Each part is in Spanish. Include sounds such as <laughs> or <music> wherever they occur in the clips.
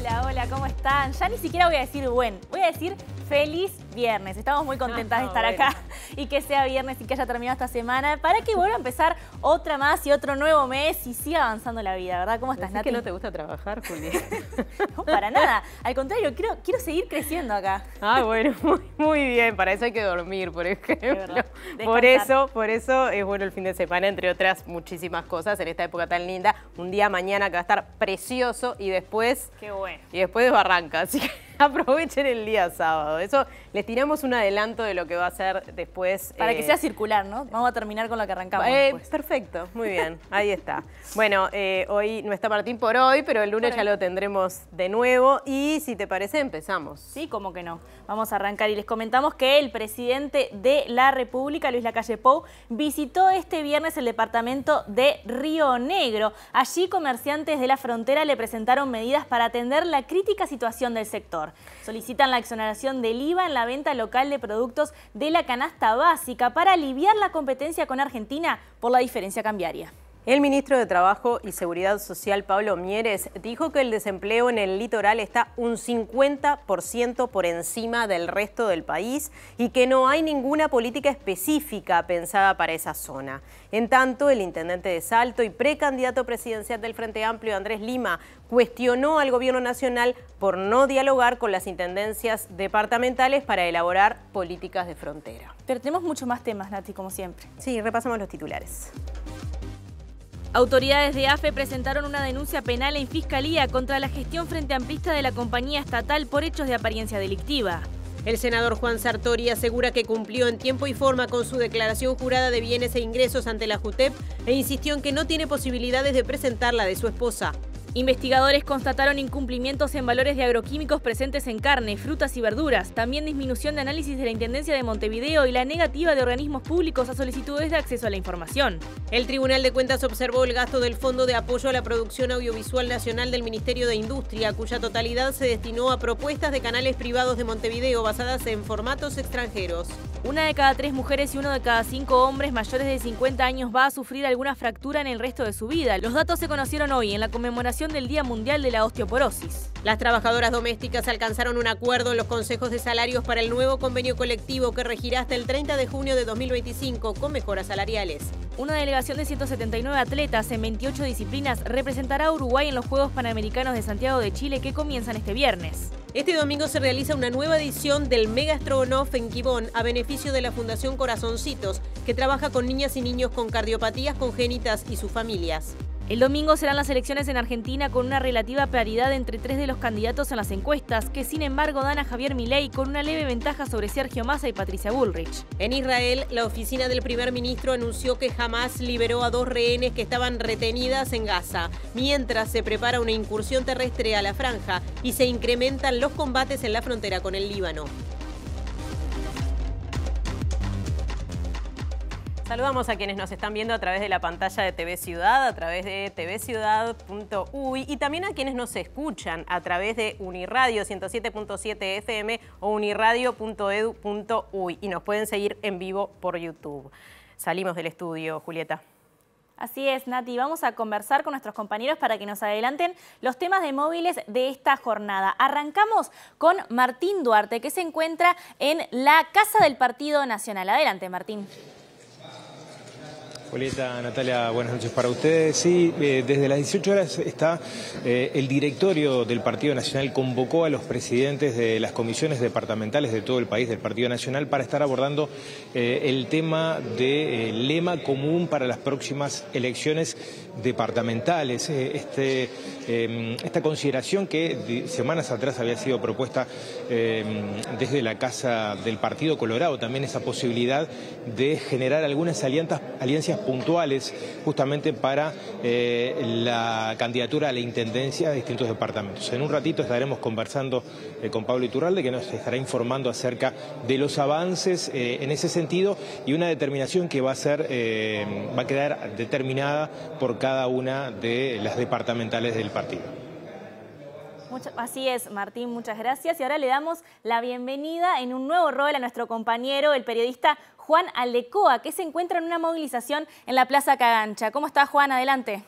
Hola, hola, ¿cómo están? Ya ni siquiera voy a decir buen, voy a decir feliz viernes. Estamos muy contentas de ah, estar acá <laughs> y que sea viernes y que haya terminado esta semana para que vuelva a empezar otra más y otro nuevo mes y siga avanzando la vida, ¿verdad? ¿Cómo estás, Nati? que no te gusta trabajar, Julia. <laughs> no, para nada. Al contrario, quiero, quiero seguir creciendo acá. Ah, bueno, <laughs> muy, bien. Para eso hay que dormir, por ejemplo. por eso, por eso es bueno el fin de semana, entre otras muchísimas cosas en esta época tan linda. Un día mañana que va a estar precioso y después... Qué bueno. Y después de Barranca, así que aprovechen el día sábado. Eso les tiramos un adelanto de lo que va a ser después. Para que eh, sea circular, ¿no? Vamos a terminar con lo que arrancamos. Eh, perfecto, muy bien, <laughs> ahí está. Bueno, eh, hoy no está Martín por hoy, pero el lunes ya lo tendremos de nuevo y si te parece empezamos. Sí, como que no. Vamos a arrancar y les comentamos que el presidente de la República, Luis Lacalle Pou, visitó este viernes el departamento de Río Negro. Allí comerciantes de la frontera le presentaron medidas para atender la crítica situación del sector. Solicitan la exoneración del IVA en la venta local de productos de la canasta básica para aliviar la competencia con Argentina por la diferencia cambiaria. El ministro de Trabajo y Seguridad Social, Pablo Mieres, dijo que el desempleo en el litoral está un 50% por encima del resto del país y que no hay ninguna política específica pensada para esa zona. En tanto, el intendente de Salto y precandidato presidencial del Frente Amplio, Andrés Lima, cuestionó al gobierno nacional por no dialogar con las intendencias departamentales para elaborar políticas de frontera. Pero tenemos muchos más temas, Nati, como siempre. Sí, repasamos los titulares. Autoridades de AFE presentaron una denuncia penal en Fiscalía contra la gestión frente amplista de la compañía estatal por hechos de apariencia delictiva. El senador Juan Sartori asegura que cumplió en tiempo y forma con su declaración jurada de bienes e ingresos ante la JUTEP e insistió en que no tiene posibilidades de presentar la de su esposa. Investigadores constataron incumplimientos en valores de agroquímicos presentes en carne, frutas y verduras, también disminución de análisis de la Intendencia de Montevideo y la negativa de organismos públicos a solicitudes de acceso a la información. El Tribunal de Cuentas observó el gasto del Fondo de Apoyo a la Producción Audiovisual Nacional del Ministerio de Industria, cuya totalidad se destinó a propuestas de canales privados de Montevideo basadas en formatos extranjeros. Una de cada tres mujeres y uno de cada cinco hombres mayores de 50 años va a sufrir alguna fractura en el resto de su vida. Los datos se conocieron hoy en la conmemoración del Día Mundial de la Osteoporosis. Las trabajadoras domésticas alcanzaron un acuerdo en los consejos de salarios para el nuevo convenio colectivo que regirá hasta el 30 de junio de 2025 con mejoras salariales. Una delegación de 179 atletas en 28 disciplinas representará a Uruguay en los Juegos Panamericanos de Santiago de Chile que comienzan este viernes. Este domingo se realiza una nueva edición del Mega Off en Quibón a beneficio de la Fundación Corazoncitos, que trabaja con niñas y niños con cardiopatías congénitas y sus familias. El domingo serán las elecciones en Argentina con una relativa paridad entre tres de los candidatos en las encuestas, que sin embargo dan a Javier Milei con una leve ventaja sobre Sergio Massa y Patricia Bullrich. En Israel, la oficina del primer ministro anunció que jamás liberó a dos rehenes que estaban retenidas en Gaza, mientras se prepara una incursión terrestre a la franja y se incrementan los combates en la frontera con el Líbano. Saludamos a quienes nos están viendo a través de la pantalla de TV Ciudad, a través de tvciudad.uy y también a quienes nos escuchan a través de Uniradio 107.7 FM o uniradio.edu.uy y nos pueden seguir en vivo por YouTube. Salimos del estudio, Julieta. Así es, Nati. Vamos a conversar con nuestros compañeros para que nos adelanten los temas de móviles de esta jornada. Arrancamos con Martín Duarte, que se encuentra en la Casa del Partido Nacional. Adelante, Martín. Julieta, Natalia, buenas noches para ustedes. Sí, eh, desde las 18 horas está eh, el directorio del Partido Nacional convocó a los presidentes de las comisiones departamentales de todo el país del Partido Nacional para estar abordando eh, el tema del lema común para las próximas elecciones departamentales, eh, este, em, esta consideración que semanas atrás había sido propuesta em, desde la Casa del Partido Colorado, también esa posibilidad de generar algunas alianzas, alianzas puntuales justamente para eh, la candidatura a la Intendencia de distintos departamentos. En un ratito estaremos conversando eh, con Pablo Iturralde, que nos estará informando acerca de los avances en ese sentido y una determinación que va a ser, em, va a quedar determinada por cada cada una de las departamentales del partido. así es, Martín, muchas gracias. Y ahora le damos la bienvenida en un nuevo rol a nuestro compañero, el periodista Juan Aldecoa, que se encuentra en una movilización en la Plaza Cagancha. ¿Cómo está, Juan? Adelante.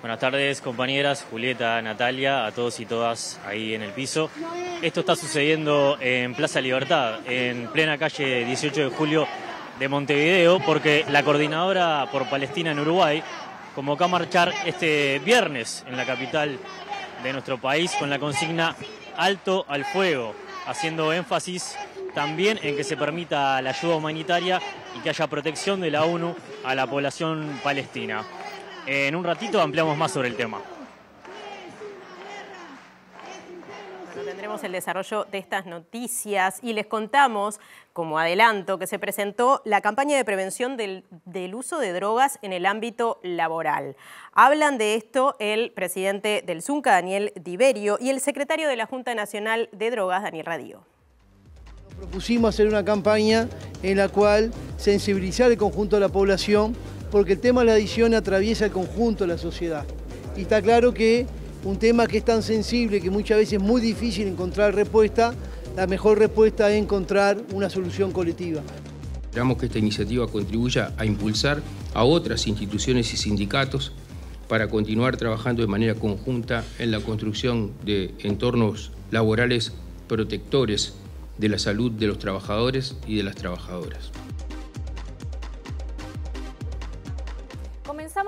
Buenas tardes, compañeras, Julieta, Natalia, a todos y todas ahí en el piso. Esto está sucediendo en Plaza Libertad, en plena calle 18 de julio de Montevideo, porque la coordinadora por Palestina en Uruguay convocó a marchar este viernes en la capital de nuestro país con la consigna Alto al Fuego, haciendo énfasis también en que se permita la ayuda humanitaria y que haya protección de la ONU a la población palestina. En un ratito ampliamos más sobre el tema. tendremos el desarrollo de estas noticias y les contamos, como adelanto, que se presentó la campaña de prevención del, uso de drogas en el ámbito laboral. Hablan de esto el presidente del Zunca, Daniel Diverio, y el secretario de la Junta Nacional de Drogas, Daniel Radío. Propusimos hacer una campaña en la cual sensibilizar el conjunto de la población porque el tema de la adicción atraviesa el conjunto de la sociedad. Y está claro que un tema que es tan sensible que muchas veces es muy difícil encontrar respuesta, la mejor respuesta es encontrar una solución colectiva. Esperamos que esta iniciativa contribuya a impulsar a otras instituciones y sindicatos para continuar trabajando de manera conjunta en la construcción de entornos laborales protectores de la salud de los trabajadores y de las trabajadoras.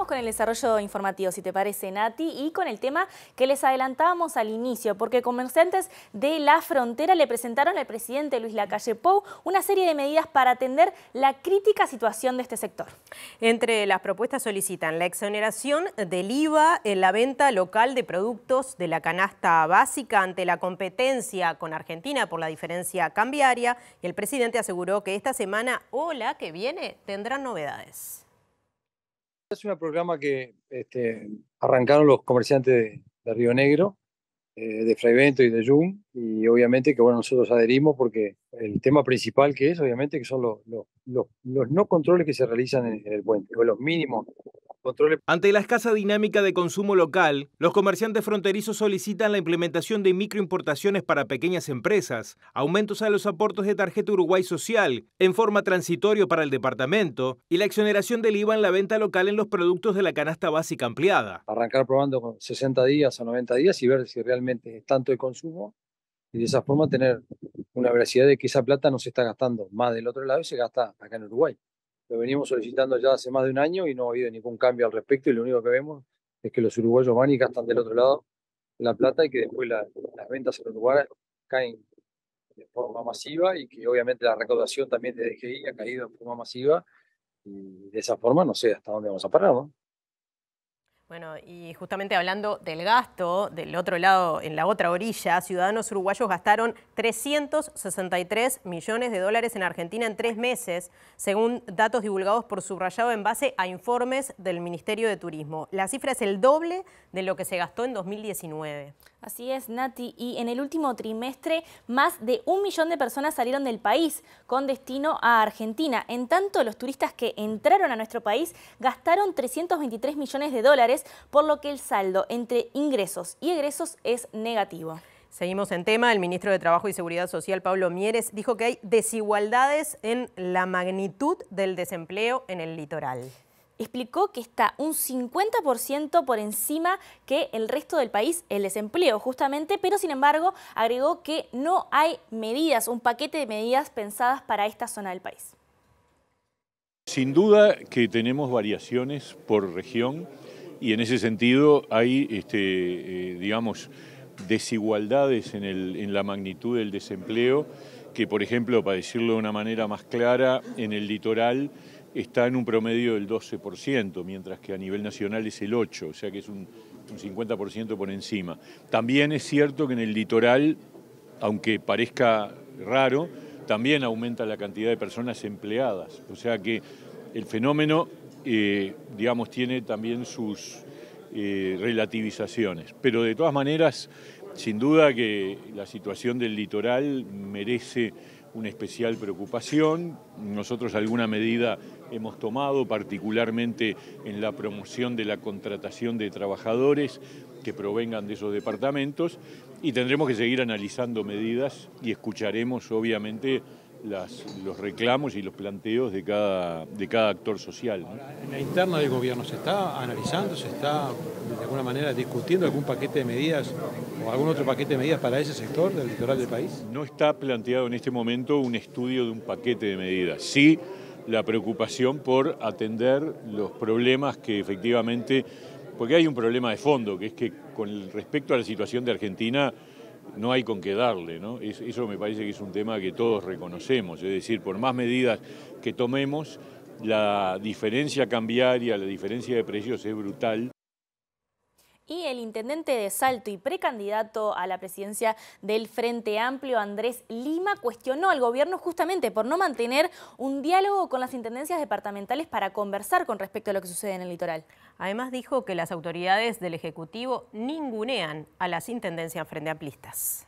con el desarrollo informativo, si te parece, Nati, y con el tema que les adelantábamos al inicio, porque comerciantes de la frontera le presentaron al presidente Luis Lacalle Pou una serie de medidas para atender la crítica situación de este sector. Entre las propuestas solicitan la exoneración del IVA en la venta local de productos de la canasta básica ante la competencia con Argentina por la diferencia cambiaria. Y el presidente aseguró que esta semana o la que viene tendrán novedades es un programa que este, arrancaron los comerciantes de, Río Negro, eh, de de Fraivento y de Jun y obviamente que bueno, nosotros adherimos porque el tema principal que es, obviamente, que son los, no controles que se realizan en, el puente, o los mínimos ante la escasa dinámica de consumo local, los comerciantes fronterizos solicitan la implementación de microimportaciones para pequeñas empresas, aumentos a los aportes de tarjeta Uruguay Social en forma transitorio para el departamento y la exoneración del IVA en la venta local en los productos de la canasta básica ampliada. Arrancar probando con 60 días o 90 días y ver si realmente es tanto el consumo y de esa forma tener una veracidad de que esa plata no se está gastando más del otro lado y se gasta acá en Uruguay venimos solicitando ya hace más de un año y no ha habido ningún cambio al respecto y lo único que vemos es que los uruguayos van y gastan del otro lado la plata y que después las ventas en Uruguay caen de forma masiva y que obviamente la recaudación también de DGI ha caído de forma masiva y de esa forma no sé hasta dónde vamos a parar, bueno, y justamente hablando del gasto, del otro lado, en la otra orilla, ciudadanos uruguayos gastaron 363 millones de dólares en Argentina en tres meses, según datos divulgados por subrayado en base a informes del Ministerio de Turismo. La cifra es el doble de lo que se gastó en 2019. Así es, Nati. Y en el último trimestre, más de un millón de personas salieron del país con destino a Argentina. En tanto, los turistas que entraron a nuestro país gastaron 323 millones de dólares, por lo que el saldo entre ingresos y egresos es negativo. Seguimos en tema. El ministro de Trabajo y Seguridad Social, Pablo Mieres, dijo que hay desigualdades en la magnitud del desempleo en el litoral explicó que está un 50% por encima que el resto del país el desempleo, justamente, pero sin embargo agregó que no hay medidas, un paquete de medidas pensadas para esta zona del país. Sin duda que tenemos variaciones por región y en ese sentido hay, este, eh, digamos, desigualdades en la magnitud del desempleo que, por ejemplo, para decirlo de una manera más clara, en el litoral está en un promedio del 12%, mientras que a nivel nacional es el 8%, o sea que es un, 50% por encima. También es cierto que en el litoral, aunque parezca raro, también aumenta la cantidad de personas empleadas, o sea que el fenómeno, eh, digamos, tiene también sus eh, relativizaciones. Pero de todas maneras, sin duda que la situación del litoral merece una especial preocupación. Nosotros alguna medida hemos tomado, particularmente en la promoción de la contratación de trabajadores que provengan de esos departamentos y tendremos que seguir analizando medidas y escucharemos obviamente los reclamos y los planteos de cada, de cada actor social. en la interna del gobierno se está analizando, se está de alguna manera discutiendo algún paquete de medidas o algún otro paquete de medidas para ese sector del litoral del país. No está planteado en este momento un estudio de un paquete de medidas. Sí la preocupación por atender los problemas que efectivamente, porque hay un problema de fondo, que es que con respecto a la situación de Argentina no hay con qué darle, ¿no? eso me parece que es un tema que todos reconocemos, es decir, por más medidas que tomemos, la diferencia cambiaria, la diferencia de precios es brutal y el intendente de Salto y precandidato a la presidencia del Frente Amplio, Andrés Lima, cuestionó al gobierno justamente por no mantener un diálogo con las intendencias departamentales para conversar con respecto a lo que sucede en el litoral. Además dijo que las autoridades del Ejecutivo ningunean a las intendencias frente amplistas.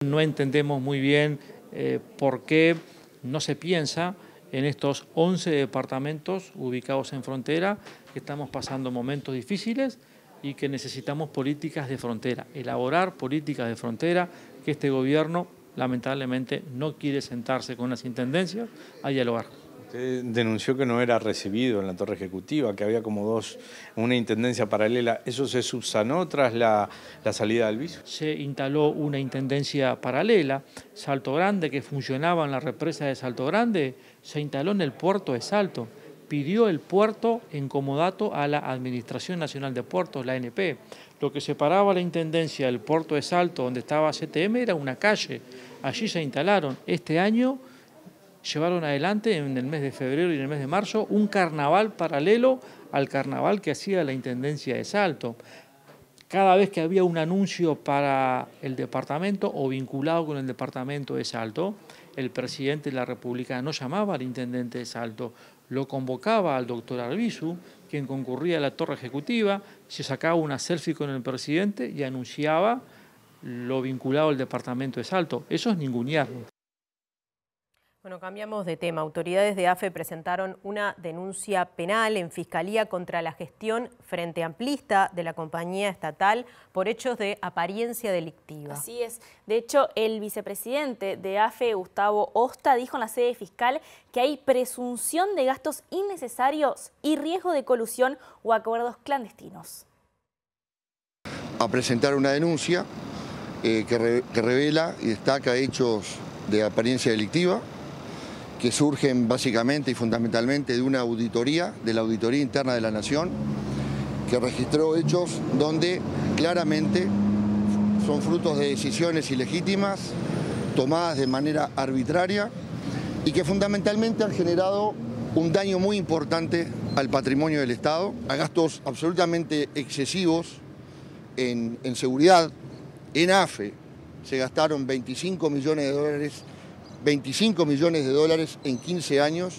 No entendemos muy bien eh, por qué no se piensa en estos 11 departamentos ubicados en frontera, que estamos pasando momentos difíciles, y que necesitamos políticas de frontera, elaborar políticas de frontera que este gobierno lamentablemente no quiere sentarse con las intendencias a dialogar. Usted denunció que no era recibido en la torre ejecutiva, que había como dos, una intendencia paralela. ¿Eso se subsanó tras la, salida del viso? Se instaló una intendencia paralela, Salto Grande, que funcionaba en la represa de Salto Grande, se instaló en el puerto de Salto pidió el puerto en comodato a la Administración Nacional de Puertos, la ANP. Lo que separaba la Intendencia del puerto de Salto, donde estaba CTM, era una calle. Allí se instalaron. Este año llevaron adelante, en el mes de febrero y en el mes de marzo, un carnaval paralelo al carnaval que hacía la Intendencia de Salto. Cada vez que había un anuncio para el departamento o vinculado con el departamento de Salto, el presidente de la República no llamaba al intendente de Salto, lo convocaba al doctor Arbizu, quien concurría a la torre ejecutiva, se sacaba una selfie con el presidente y anunciaba lo vinculado al departamento de Salto. Eso es ningunear. Bueno, cambiamos de tema. Autoridades de AFE presentaron una denuncia penal en Fiscalía contra la gestión frente amplista de la compañía estatal por hechos de apariencia delictiva. Así es. De hecho, el vicepresidente de AFE, Gustavo Osta, dijo en la sede fiscal que hay presunción de gastos innecesarios y riesgo de colusión o acuerdos clandestinos. A presentar una denuncia eh, que revela y destaca hechos de apariencia delictiva que surgen básicamente y fundamentalmente de una auditoría, de la Auditoría Interna de la Nación, que registró hechos donde claramente son frutos de decisiones ilegítimas, tomadas de manera arbitraria y que fundamentalmente han generado un daño muy importante al patrimonio del Estado, a gastos absolutamente excesivos en, en seguridad. En AFE se gastaron 25 millones de dólares 25 millones de dólares en 15 años,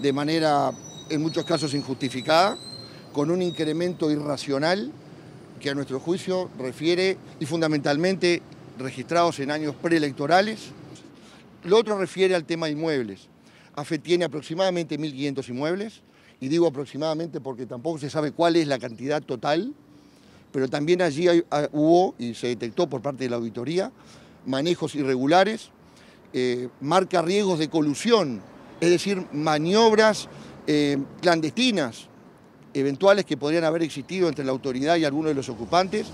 de manera en muchos casos injustificada, con un incremento irracional que a nuestro juicio refiere y fundamentalmente registrados en años preelectorales. Lo otro refiere al tema inmuebles. AFE tiene aproximadamente 1.500 inmuebles, y digo aproximadamente porque tampoco se sabe cuál es la cantidad total, pero también allí ah, hubo y se detectó por parte de la auditoría manejos irregulares, eh, marca riesgos de colusión, es decir, maniobras eh, clandestinas eventuales que podrían haber existido entre la autoridad y alguno de los ocupantes.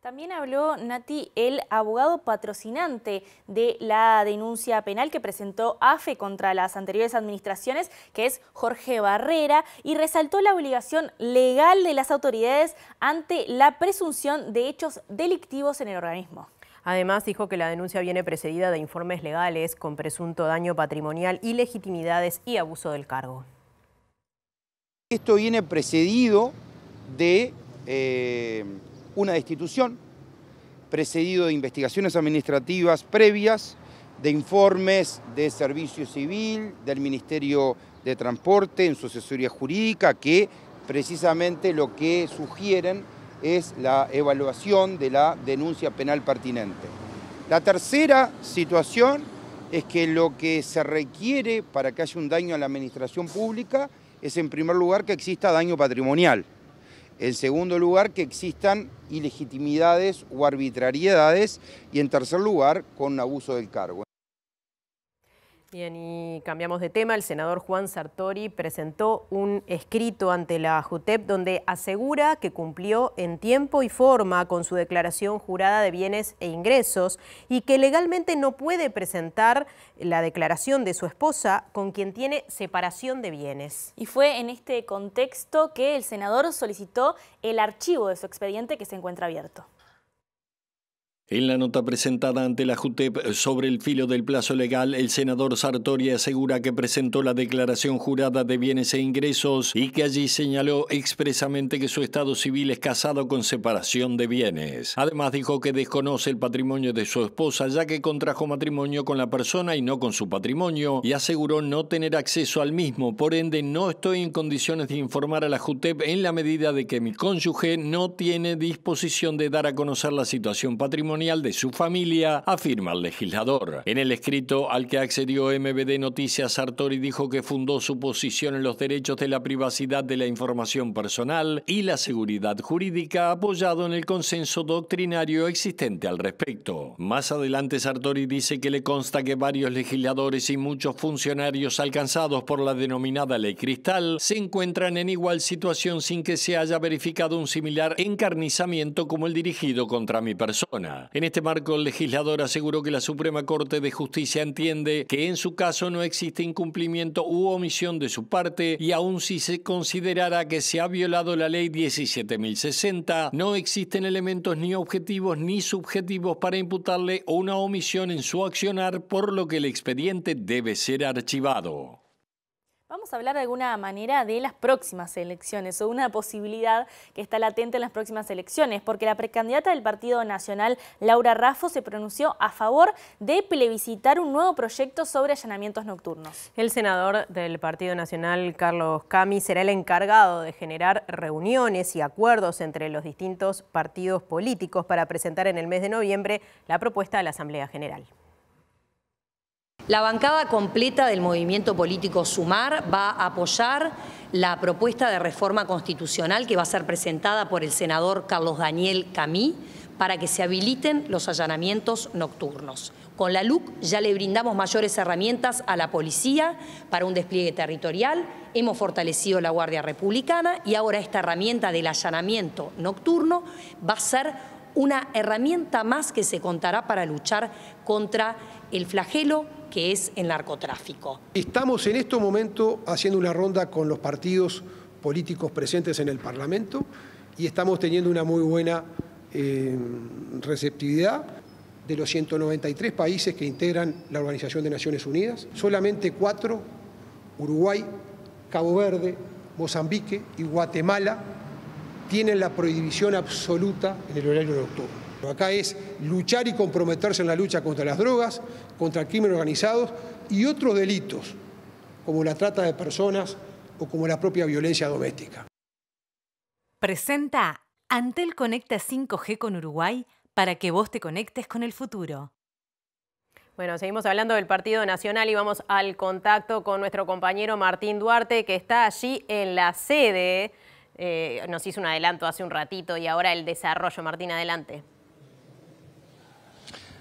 También habló Nati, el abogado patrocinante de la denuncia penal que presentó AFE contra las anteriores administraciones, que es Jorge Barrera, y resaltó la obligación legal de las autoridades ante la presunción de hechos delictivos en el organismo. Además, dijo que la denuncia viene precedida de informes legales con presunto daño patrimonial, ilegitimidades y abuso del cargo. Esto viene precedido de eh, una destitución, precedido de investigaciones administrativas previas, de informes de Servicio Civil, del Ministerio de Transporte, en su asesoría jurídica, que precisamente lo que sugieren es la evaluación de la denuncia penal pertinente. La tercera situación es que lo que se requiere para que haya un daño a la administración pública es en primer lugar que exista daño patrimonial. En segundo lugar, que existan ilegitimidades o arbitrariedades. Y en tercer lugar, con abuso del cargo. Bien, y cambiamos de tema. El senador Juan Sartori presentó un escrito ante la JUTEP donde asegura que cumplió en tiempo y forma con su declaración jurada de bienes e ingresos y que legalmente no puede presentar la declaración de su esposa con quien tiene separación de bienes. Y fue en este contexto que el senador solicitó el archivo de su expediente que se encuentra abierto. En la nota presentada ante la JUTEP sobre el filo del plazo legal, el senador Sartori asegura que presentó la declaración jurada de bienes e ingresos y que allí señaló expresamente que su estado civil es casado con separación de bienes. Además dijo que desconoce el patrimonio de su esposa ya que contrajo matrimonio con la persona y no con su patrimonio y aseguró no tener acceso al mismo. Por ende, no estoy en condiciones de informar a la JUTEP en la medida de que mi cónyuge no tiene disposición de dar a conocer la situación patrimonial de su familia, afirma el legislador. En el escrito al que accedió MBD Noticias, Sartori dijo que fundó su posición en los derechos de la privacidad de la información personal y la seguridad jurídica apoyado en el consenso doctrinario existente al respecto. Más adelante, Sartori dice que le consta que varios legisladores y muchos funcionarios alcanzados por la denominada ley cristal se encuentran en igual situación sin que se haya verificado un similar encarnizamiento como el dirigido contra mi persona. En este marco, el legislador aseguró que la Suprema Corte de Justicia entiende que en su caso no existe incumplimiento u omisión de su parte y aun si se considerara que se ha violado la ley 17.060, no existen elementos ni objetivos ni subjetivos para imputarle una omisión en su accionar, por lo que el expediente debe ser archivado. Vamos a hablar de alguna manera de las próximas elecciones o una posibilidad que está latente en las próximas elecciones, porque la precandidata del Partido Nacional, Laura Rafo, se pronunció a favor de plebiscitar un nuevo proyecto sobre allanamientos nocturnos. El senador del Partido Nacional, Carlos Cami, será el encargado de generar reuniones y acuerdos entre los distintos partidos políticos para presentar en el mes de noviembre la propuesta a la Asamblea General. La bancada completa del movimiento político Sumar va a apoyar la propuesta de reforma constitucional que va a ser presentada por el senador Carlos Daniel Camí para que se habiliten los allanamientos nocturnos. Con la LUC ya le brindamos mayores herramientas a la policía para un despliegue territorial, hemos fortalecido la Guardia Republicana y ahora esta herramienta del allanamiento nocturno va a ser una herramienta más que se contará para luchar contra el flagelo que es el narcotráfico. Estamos en este momento haciendo una ronda con los partidos políticos presentes en el Parlamento y estamos teniendo una muy buena eh, receptividad de los 193 países que integran la Organización de Naciones Unidas. Solamente cuatro, Uruguay, Cabo Verde, Mozambique y Guatemala, tienen la prohibición absoluta en el horario de octubre. Acá es luchar y comprometerse en la lucha contra las drogas, contra el crimen organizado y otros delitos, como la trata de personas o como la propia violencia doméstica. Presenta Antel Conecta 5G con Uruguay para que vos te conectes con el futuro. Bueno, seguimos hablando del Partido Nacional y vamos al contacto con nuestro compañero Martín Duarte, que está allí en la sede. Eh, nos hizo un adelanto hace un ratito y ahora el desarrollo. Martín, adelante.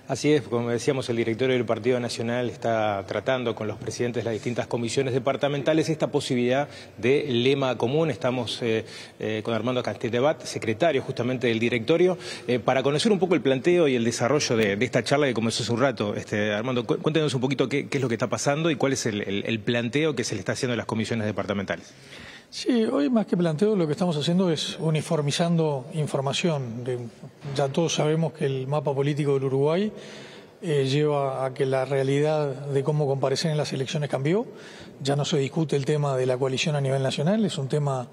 Así es, como decíamos, el directorio del Partido Nacional está tratando con los presidentes de las distintas comisiones departamentales esta posibilidad de lema común. Estamos eh, eh, con Armando Debat, secretario justamente del directorio, eh, para conocer un poco el planteo y el desarrollo de, esta charla que comenzó hace un rato. Este, Armando, cuéntenos un poquito qué, es lo que está pasando y cuál es el, el planteo que se le está haciendo a las comisiones departamentales. Sí, hoy más que planteo lo que estamos haciendo es uniformizando información. Ya todos sabemos que el mapa político del Uruguay eh, lleva a que la realidad de cómo comparecer en las elecciones cambió. Ya no se discute el tema de la coalición a nivel nacional, es un tema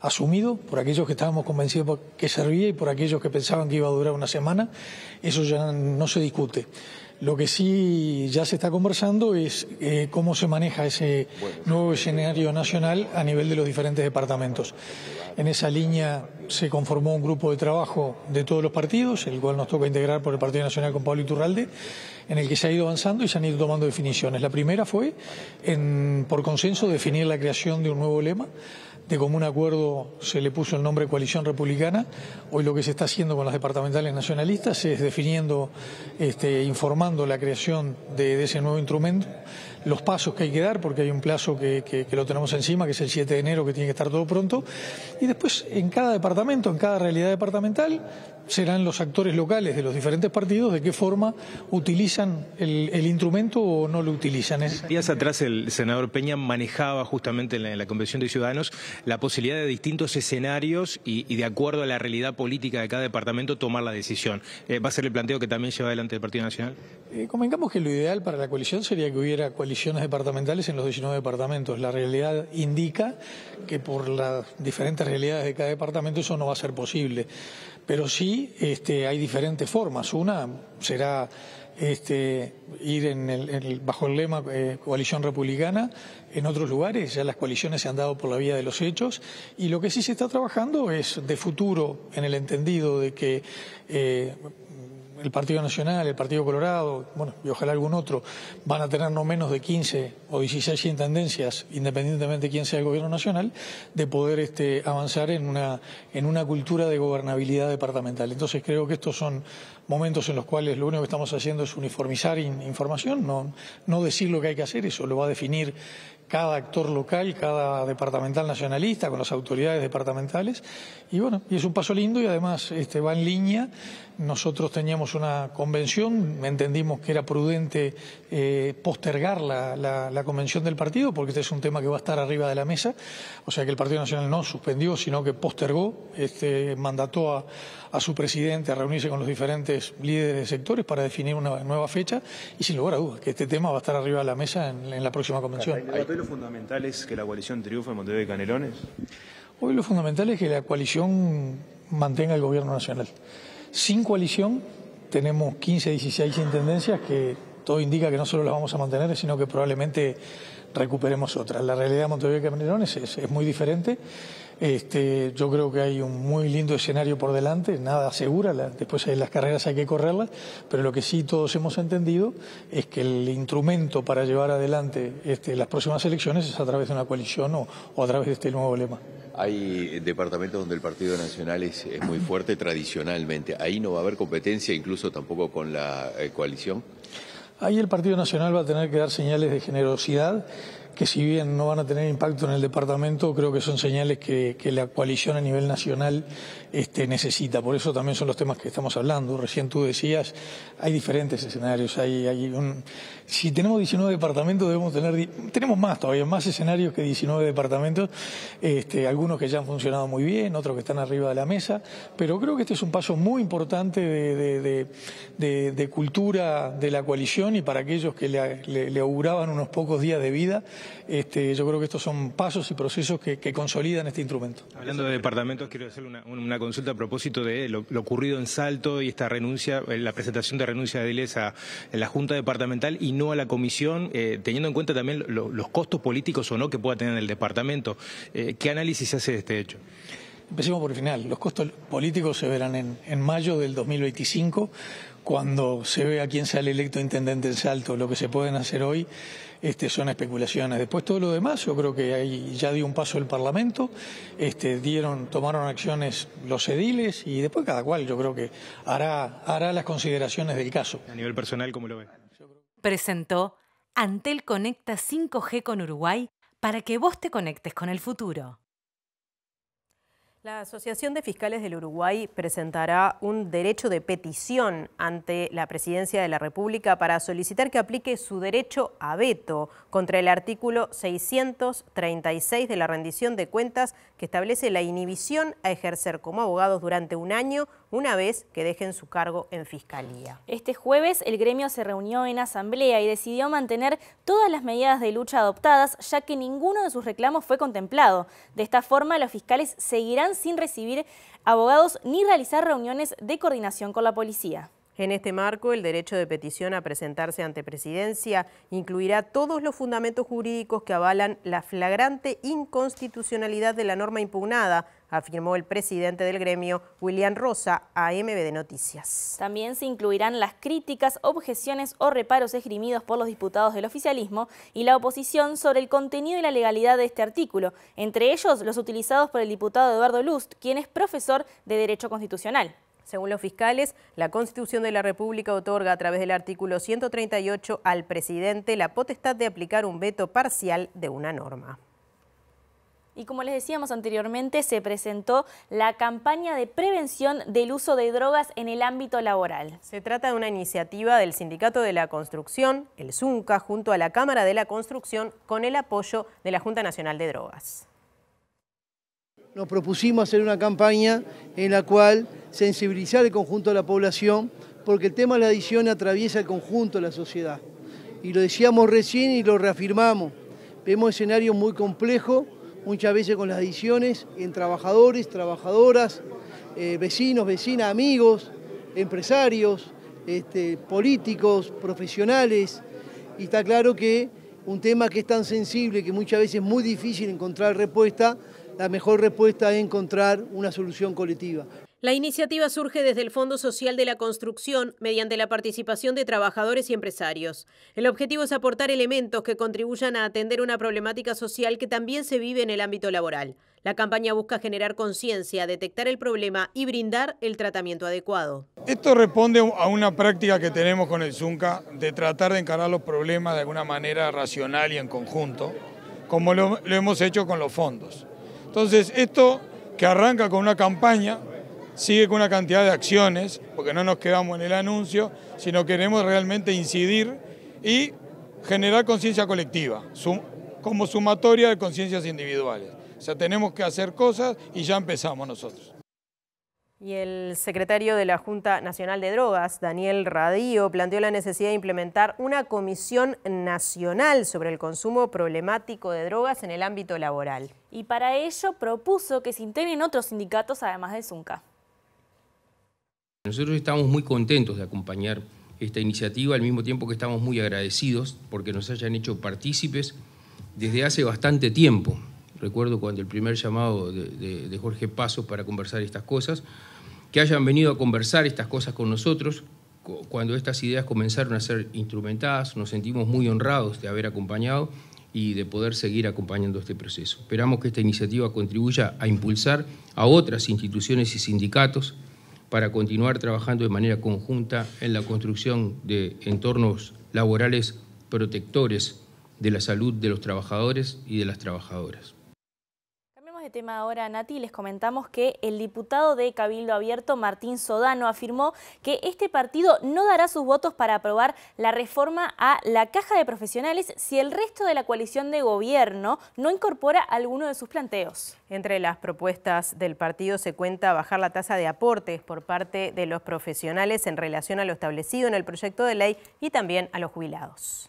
asumido por aquellos que estábamos convencidos que servía y por aquellos que pensaban que iba a durar una semana. Eso ya no se discute. Lo que sí ya se está conversando es eh, cómo se maneja ese nuevo escenario nacional a nivel de los diferentes departamentos. En esa línea se conformó un grupo de trabajo de todos los partidos, el cual nos toca integrar por el Partido Nacional con Pablo Iturralde, en el que se ha ido avanzando y se han ido tomando definiciones. La primera fue, por consenso, definir la creación de un nuevo lema de común acuerdo se le puso el nombre coalición republicana. Hoy lo que se está haciendo con las departamentales nacionalistas es definiendo, este, informando la creación de, ese nuevo instrumento, los pasos que hay que dar, porque hay un plazo que, que, lo tenemos encima, que es el 7 de enero, que tiene que estar todo pronto. Y después, en cada departamento, en cada realidad departamental, serán los actores locales de los diferentes partidos de qué forma utilizan el, instrumento o no lo utilizan. Días atrás el senador Peña manejaba justamente en la, Convención de Ciudadanos la posibilidad de distintos escenarios y, de acuerdo a la realidad política de cada departamento tomar la decisión. Eh, ¿Va a ser el planteo que también lleva adelante el Partido Nacional? Eh, convengamos que lo ideal para la coalición sería que hubiera coaliciones departamentales en los 19 departamentos. La realidad indica que por las diferentes realidades de cada departamento eso no va a ser posible pero sí este, hay diferentes formas. Una será este, ir en el, bajo el lema eh, coalición republicana. En otros lugares ya las coaliciones se han dado por la vía de los hechos y lo que sí se está trabajando es de futuro, en el entendido de que eh, el Partido Nacional, el Partido Colorado, bueno, y ojalá algún otro, van a tener no menos de 15 o 16 intendencias, independientemente de quién sea el gobierno nacional, de poder este, avanzar en una, una cultura de gobernabilidad departamental. Entonces creo que estos son momentos en los cuales lo único que estamos haciendo es uniformizar información, no, decir lo que hay que hacer, eso lo va a definir cada actor local, cada departamental nacionalista, con las autoridades departamentales. Y bueno, y es un paso lindo y además este, va en línea nosotros teníamos una convención, entendimos que era prudente eh, postergar la, convención del partido, porque este es un tema que va a estar arriba de la mesa. O sea que el Partido Nacional no suspendió, sino que postergó, este, mandató a, su presidente a reunirse con los diferentes líderes de sectores para definir una nueva fecha. Y sin lugar a dudas, que este tema va a estar arriba de la mesa en, la próxima convención. Hoy lo fundamental es que la coalición triunfe en Montevideo y Canelones? Hoy lo fundamental es que la coalición mantenga el gobierno nacional. Sin coalición tenemos 15, 16 intendencias que todo indica que no solo las vamos a mantener, sino que probablemente recuperemos otras. La realidad de Montevideo y Camerones es muy diferente este, yo creo que hay un muy lindo escenario por delante, nada asegura, después las carreras hay que correrlas, pero lo que sí todos hemos entendido es que el instrumento para llevar adelante este, las próximas elecciones es a través de una coalición o, a través de este nuevo lema. Hay departamentos donde el Partido Nacional es, muy fuerte tradicionalmente. ¿Ahí no va a haber competencia incluso tampoco con la eh, coalición? Ahí el Partido Nacional va a tener que dar señales de generosidad que si bien no van a tener impacto en el departamento, creo que son señales que, la coalición a nivel nacional este, necesita. Por eso también son los temas que estamos hablando. Recién tú decías, hay diferentes escenarios. Si tenemos 19 departamentos, debemos tener, tenemos más todavía, más escenarios que 19 departamentos, este, algunos que ya han funcionado muy bien, otros que están arriba de la mesa, pero creo que este es un paso muy importante de, cultura de la coalición y para aquellos que le auguraban unos pocos días de vida, este, yo creo que estos son pasos y procesos que, consolidan este instrumento. Hablando de departamentos, quiero hacer una, consulta a propósito de lo, ocurrido en Salto y esta renuncia, eh, la presentación de renuncia de Deleuze a la Junta Departamental y no a la Comisión, eh, teniendo en cuenta también los costos políticos o no que pueda tener el departamento. Eh, ¿Qué análisis se hace de este hecho? Empecemos por el final. Los costos políticos se verán en, mayo del 2025, cuando se ve a quién sea el electo intendente en Salto. Lo que se pueden hacer hoy este, son especulaciones. Después todo lo demás, yo creo que ahí ya dio un paso el Parlamento, este, dieron, tomaron acciones los ediles y después cada cual yo creo que hará, hará las consideraciones del caso. A nivel personal, ¿cómo lo ve? Presentó Antel Conecta 5G con Uruguay para que vos te conectes con el futuro. La Asociación de Fiscales del Uruguay presentará un derecho de petición ante la Presidencia de la República para solicitar que aplique su derecho a veto contra el artículo 636 de la rendición de cuentas que establece la inhibición a ejercer como abogados durante un año una vez que dejen su cargo en Fiscalía. Este jueves el gremio se reunió en asamblea y decidió mantener todas las medidas de lucha adoptadas, ya que ninguno de sus reclamos fue contemplado. De esta forma, los fiscales seguirán sin recibir abogados ni realizar reuniones de coordinación con la policía. En este marco, el derecho de petición a presentarse ante presidencia incluirá todos los fundamentos jurídicos que avalan la flagrante inconstitucionalidad de la norma impugnada, afirmó el presidente del gremio, William Rosa, a de Noticias. También se incluirán las críticas, objeciones o reparos esgrimidos por los diputados del oficialismo y la oposición sobre el contenido y la legalidad de este artículo, entre ellos los utilizados por el diputado Eduardo Lust, quien es profesor de Derecho Constitucional. Según los fiscales, la Constitución de la República otorga a través del artículo 138 al presidente la potestad de aplicar un veto parcial de una norma. Y como les decíamos anteriormente, se presentó la campaña de prevención del uso de drogas en el ámbito laboral. Se trata de una iniciativa del Sindicato de la Construcción, el ZUNCA, junto a la Cámara de la Construcción, con el apoyo de la Junta Nacional de Drogas. Nos propusimos hacer una campaña en la cual sensibilizar el conjunto de la población, porque el tema de la adicción atraviesa el conjunto de la sociedad. Y lo decíamos recién y lo reafirmamos. Vemos escenarios muy complejos, muchas veces con las adicciones, en trabajadores, trabajadoras, eh, vecinos, vecinas, amigos, empresarios, este, políticos, profesionales. Y está claro que un tema que es tan sensible que muchas veces es muy difícil encontrar respuesta, la mejor respuesta es encontrar una solución colectiva. La iniciativa surge desde el Fondo Social de la Construcción mediante la participación de trabajadores y empresarios. El objetivo es aportar elementos que contribuyan a atender una problemática social que también se vive en el ámbito laboral. La campaña busca generar conciencia, detectar el problema y brindar el tratamiento adecuado. Esto responde a una práctica que tenemos con el Zunca de tratar de encarar los problemas de alguna manera racional y en conjunto, como lo, lo hemos hecho con los fondos. Entonces, esto que arranca con una campaña, sigue con una cantidad de acciones, porque no nos quedamos en el anuncio, sino queremos realmente incidir y generar conciencia colectiva, como sumatoria de conciencias individuales. O sea, tenemos que hacer cosas y ya empezamos nosotros. Y el secretario de la Junta Nacional de Drogas, Daniel Radío, planteó la necesidad de implementar una comisión nacional sobre el consumo problemático de drogas en el ámbito laboral. Y para ello propuso que se integren otros sindicatos además de Zunca. Nosotros estamos muy contentos de acompañar esta iniciativa, al mismo tiempo que estamos muy agradecidos porque nos hayan hecho partícipes desde hace bastante tiempo recuerdo cuando el primer llamado de, Jorge Paso para conversar estas cosas, que hayan venido a conversar estas cosas con nosotros, cuando estas ideas comenzaron a ser instrumentadas, nos sentimos muy honrados de haber acompañado y de poder seguir acompañando este proceso. Esperamos que esta iniciativa contribuya a impulsar a otras instituciones y sindicatos para continuar trabajando de manera conjunta en la construcción de entornos laborales protectores de la salud de los trabajadores y de las trabajadoras. Este tema ahora, Nati, les comentamos que el diputado de Cabildo Abierto, Martín Sodano, afirmó que este partido no dará sus votos para aprobar la reforma a la Caja de Profesionales si el resto de la coalición de gobierno no incorpora alguno de sus planteos. Entre las propuestas del partido se cuenta bajar la tasa de aportes por parte de los profesionales en relación a lo establecido en el proyecto de ley y también a los jubilados.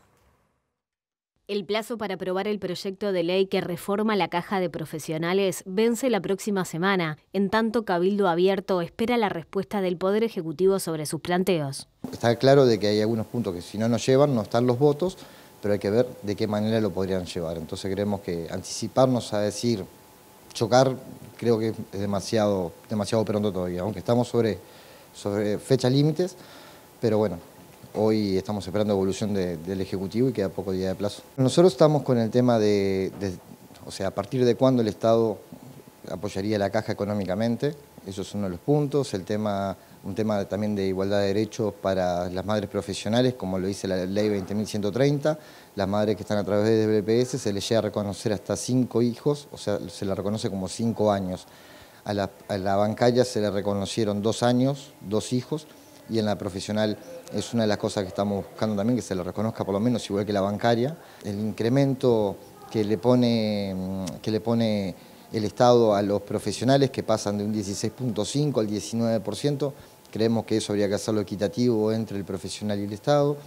El plazo para aprobar el proyecto de ley que reforma la caja de profesionales vence la próxima semana. En tanto, Cabildo Abierto espera la respuesta del Poder Ejecutivo sobre sus planteos. Está claro de que hay algunos puntos que si no nos llevan no están los votos, pero hay que ver de qué manera lo podrían llevar. Entonces creemos que anticiparnos a decir chocar creo que es demasiado, demasiado pronto todavía, aunque estamos sobre, sobre fechas límites, pero bueno, Hoy estamos esperando evolución del Ejecutivo y queda poco día de plazo. Nosotros estamos con el tema de, o sea, a partir de cuándo el Estado apoyaría la caja económicamente, eso es uno de los puntos, el tema, un tema también de igualdad de derechos para las madres profesionales, como lo dice la ley 20.130, las madres que están a través de BPS se les llega a reconocer hasta cinco hijos, o sea, se la reconoce como cinco años. A la, a la se le reconocieron dos años, dos hijos, y en la profesional es una de las cosas que estamos buscando también, que se lo reconozca por lo menos igual que la bancaria. El incremento que le pone, mm, que le pone el Estado a los profesionales que pasan de un 16.5 al 19%, creemos que eso habría que hacerlo equitativo entre el profesional y el Estado.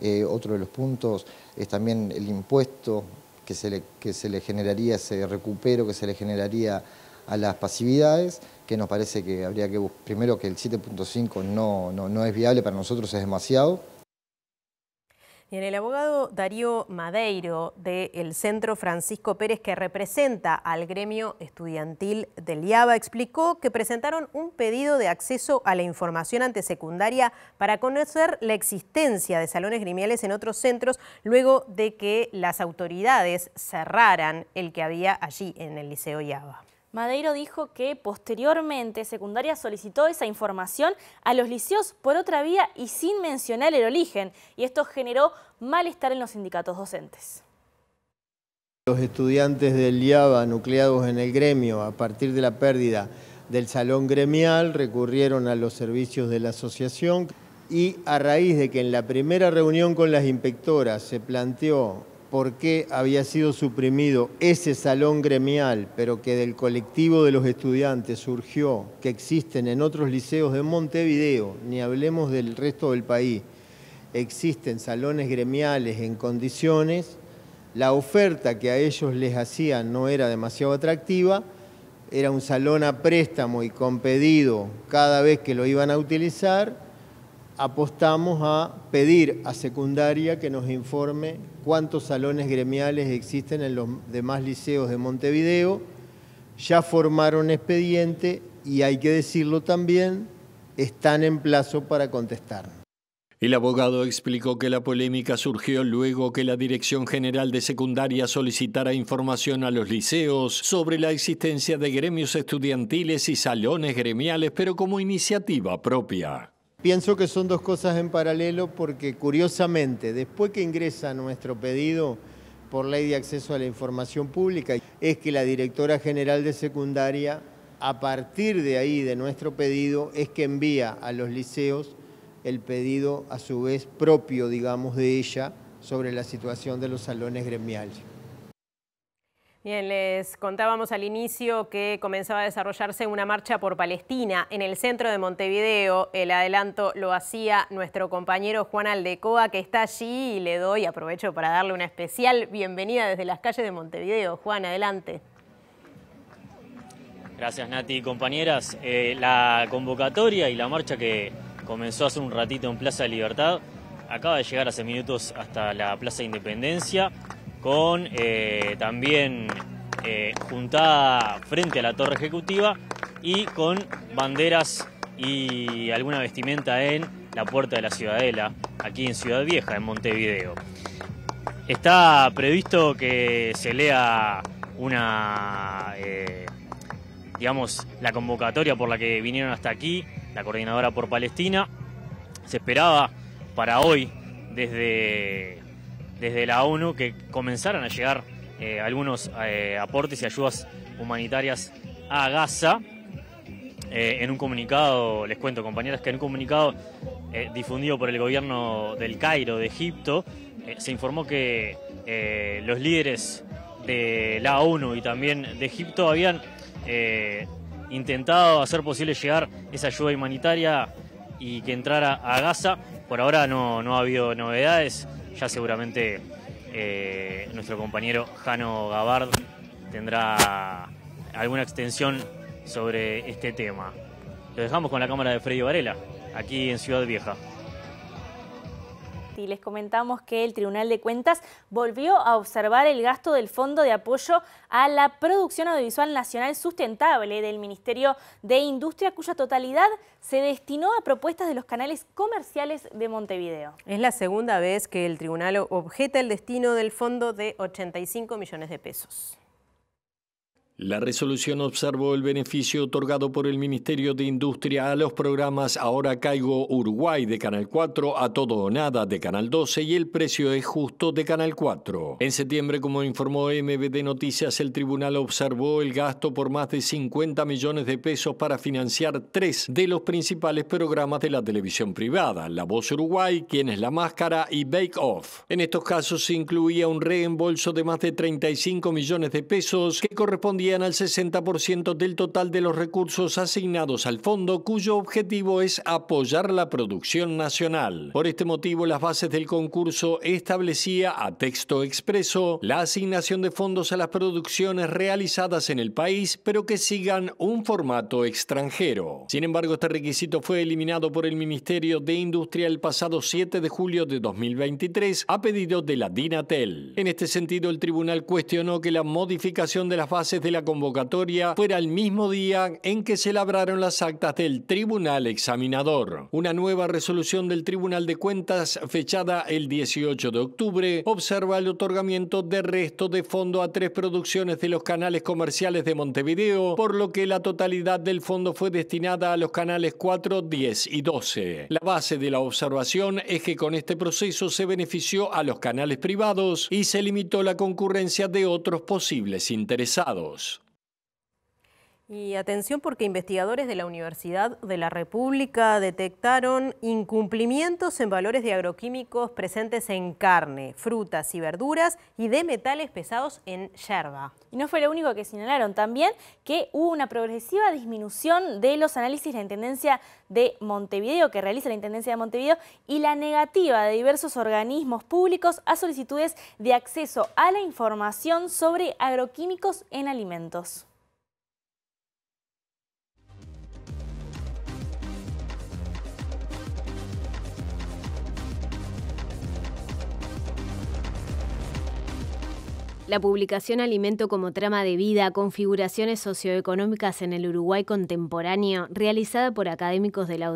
Eh, otro de los puntos es también el impuesto que se, que se le generaría, ese recupero que se le generaría a las pasividades, que nos parece que habría que buscar, primero que el 7.5 no, es viable para nosotros, es demasiado, en el abogado Darío Madeiro del Centro Francisco Pérez, que representa al gremio estudiantil del IABA, explicó que presentaron un pedido de acceso a la información antesecundaria para conocer la existencia de salones gremiales en otros centros luego de que las autoridades cerraran el que había allí en el Liceo IABA. Madeiro dijo que posteriormente Secundaria solicitó esa información a los liceos por otra vía y sin mencionar el origen, y esto generó malestar en los sindicatos docentes. Los estudiantes del IABA nucleados en el gremio, a partir de la pérdida del salón gremial, recurrieron a los servicios de la asociación y a raíz de que en la primera reunión con las inspectoras se planteó por qué había sido suprimido ese salón gremial, pero que del colectivo de los estudiantes surgió, que existen en otros liceos de Montevideo, ni hablemos del resto del país, existen salones gremiales en condiciones, la oferta que a ellos les hacían no era demasiado atractiva, era un salón a préstamo y con pedido cada vez que lo iban a utilizar, apostamos a pedir a secundaria que nos informe cuántos salones gremiales existen en los demás liceos de Montevideo. Ya formaron expediente y hay que decirlo también, están en plazo para contestar. El abogado explicó que la polémica surgió luego que la Dirección General de Secundaria solicitara información a los liceos sobre la existencia de gremios estudiantiles y salones gremiales, pero como iniciativa propia. Pienso que son dos cosas en paralelo porque curiosamente, después que ingresa nuestro pedido por ley de acceso a la información pública, es que la directora general de secundaria, a partir de ahí, de nuestro pedido, es que envía a los liceos el pedido a su vez propio, digamos, de ella sobre la situación de los salones gremiales. Bien, les contábamos al inicio que comenzaba a desarrollarse una marcha por Palestina en el centro de Montevideo. El adelanto lo hacía nuestro compañero Juan Aldecoa, que está allí y le doy, aprovecho para darle una especial bienvenida desde las calles de Montevideo. Juan, adelante. Gracias Nati, compañeras. Eh, la convocatoria y la marcha que comenzó hace un ratito en Plaza de Libertad acaba de llegar hace minutos hasta la Plaza de Independencia con eh, también eh, juntada frente a la torre ejecutiva y con banderas y alguna vestimenta en la puerta de la Ciudadela, aquí en Ciudad Vieja, en Montevideo. Está previsto que se lea una, eh, digamos, la convocatoria por la que vinieron hasta aquí, la coordinadora por Palestina. Se esperaba para hoy, desde desde la ONU que comenzaran a llegar eh, algunos eh, aportes y ayudas humanitarias a Gaza. Eh, en un comunicado, les cuento compañeras, que en un comunicado difundido por el gobierno del Cairo, de Egipto, se informó que los líderes de la ONU y también de Egipto habían intentado hacer posible llegar esa ayuda humanitaria y que entrara a Gaza. Por ahora no, no ha habido novedades ya seguramente eh, nuestro compañero Jano Gabard tendrá alguna extensión sobre este tema. Lo dejamos con la cámara de Freddy Varela, aquí en Ciudad Vieja y les comentamos que el Tribunal de Cuentas volvió a observar el gasto del Fondo de Apoyo a la Producción Audiovisual Nacional Sustentable del Ministerio de Industria, cuya totalidad se destinó a propuestas de los canales comerciales de Montevideo. Es la segunda vez que el tribunal objeta el destino del fondo de 85 millones de pesos. La resolución observó el beneficio otorgado por el Ministerio de Industria a los programas Ahora Caigo Uruguay de Canal 4, A Todo o Nada de Canal 12 y El Precio es Justo de Canal 4. En septiembre, como informó MBD Noticias, el tribunal observó el gasto por más de 50 millones de pesos para financiar tres de los principales programas de la televisión privada, La Voz Uruguay, Quién es la Máscara y Bake Off. En estos casos se incluía un reembolso de más de 35 millones de pesos que correspondía al 60% del total de los recursos asignados al fondo, cuyo objetivo es apoyar la producción nacional. Por este motivo, las bases del concurso establecía a texto expreso la asignación de fondos a las producciones realizadas en el país, pero que sigan un formato extranjero. Sin embargo, este requisito fue eliminado por el Ministerio de Industria el pasado 7 de julio de 2023 a pedido de la DINATEL. En este sentido, el tribunal cuestionó que la modificación de las bases de la convocatoria fuera el mismo día en que se labraron las actas del Tribunal Examinador. Una nueva resolución del Tribunal de Cuentas, fechada el 18 de octubre, observa el otorgamiento de resto de fondo a tres producciones de los canales comerciales de Montevideo, por lo que la totalidad del fondo fue destinada a los canales 4, 10 y 12. La base de la observación es que con este proceso se benefició a los canales privados y se limitó la concurrencia de otros posibles interesados. Y atención porque investigadores de la Universidad de la República detectaron incumplimientos en valores de agroquímicos presentes en carne, frutas y verduras y de metales pesados en yerba. Y no fue lo único que señalaron también que hubo una progresiva disminución de los análisis de la Intendencia de Montevideo, que realiza la Intendencia de Montevideo, y la negativa de diversos organismos públicos a solicitudes de acceso a la información sobre agroquímicos en alimentos. La publicación Alimento como trama de vida, configuraciones socioeconómicas en el Uruguay contemporáneo, realizada por académicos de la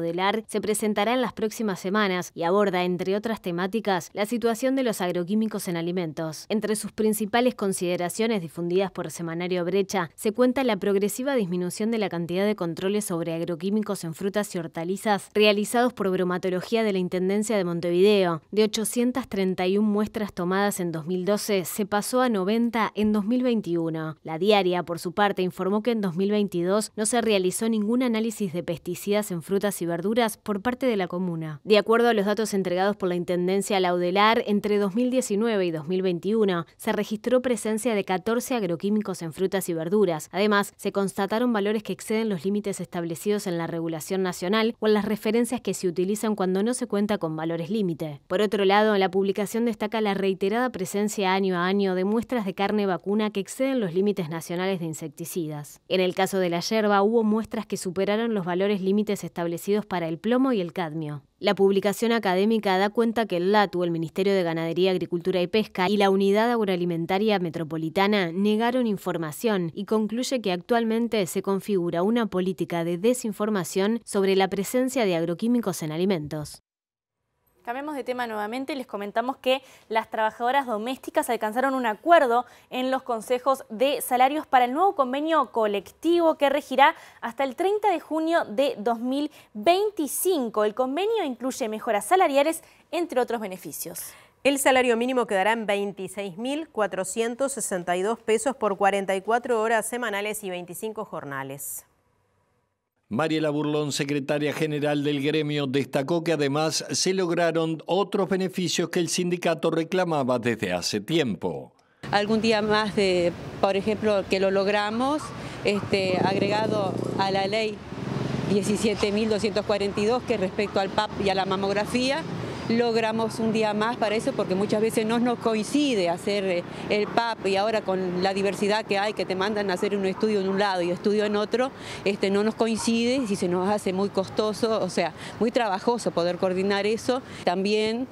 se presentará en las próximas semanas y aborda, entre otras temáticas, la situación de los agroquímicos en alimentos. Entre sus principales consideraciones difundidas por Semanario Brecha, se cuenta la progresiva disminución de la cantidad de controles sobre agroquímicos en frutas y hortalizas realizados por bromatología de la Intendencia de Montevideo. De 831 muestras tomadas en 2012, se pasó a en 2021. La diaria, por su parte, informó que en 2022 no se realizó ningún análisis de pesticidas en frutas y verduras por parte de la comuna. De acuerdo a los datos entregados por la Intendencia Laudelar, entre 2019 y 2021 se registró presencia de 14 agroquímicos en frutas y verduras. Además, se constataron valores que exceden los límites establecidos en la regulación nacional o en las referencias que se utilizan cuando no se cuenta con valores límite. Por otro lado, la publicación destaca la reiterada presencia año a año de muestras de carne vacuna que exceden los límites nacionales de insecticidas. En el caso de la yerba hubo muestras que superaron los valores límites establecidos para el plomo y el cadmio. La publicación académica da cuenta que el LATU, el Ministerio de Ganadería, Agricultura y Pesca y la Unidad Agroalimentaria Metropolitana negaron información y concluye que actualmente se configura una política de desinformación sobre la presencia de agroquímicos en alimentos. Cambiemos de tema nuevamente y les comentamos que las trabajadoras domésticas alcanzaron un acuerdo en los consejos de salarios para el nuevo convenio colectivo que regirá hasta el 30 de junio de 2025. El convenio incluye mejoras salariales, entre otros beneficios. El salario mínimo quedará en 26.462 pesos por 44 horas semanales y 25 jornales. Mariela Burlón, secretaria general del gremio, destacó que además se lograron otros beneficios que el sindicato reclamaba desde hace tiempo. Algún día más, de, por ejemplo, que lo logramos, este, agregado a la ley 17.242, que respecto al PAP y a la mamografía, logramos un día más para eso, porque muchas veces no nos coincide hacer eh, el PAP y ahora con la diversidad que hay, que te mandan a hacer un estudio en un lado y estudio en otro, este, no nos coincide y se nos hace muy costoso, o sea, muy trabajoso poder coordinar eso. También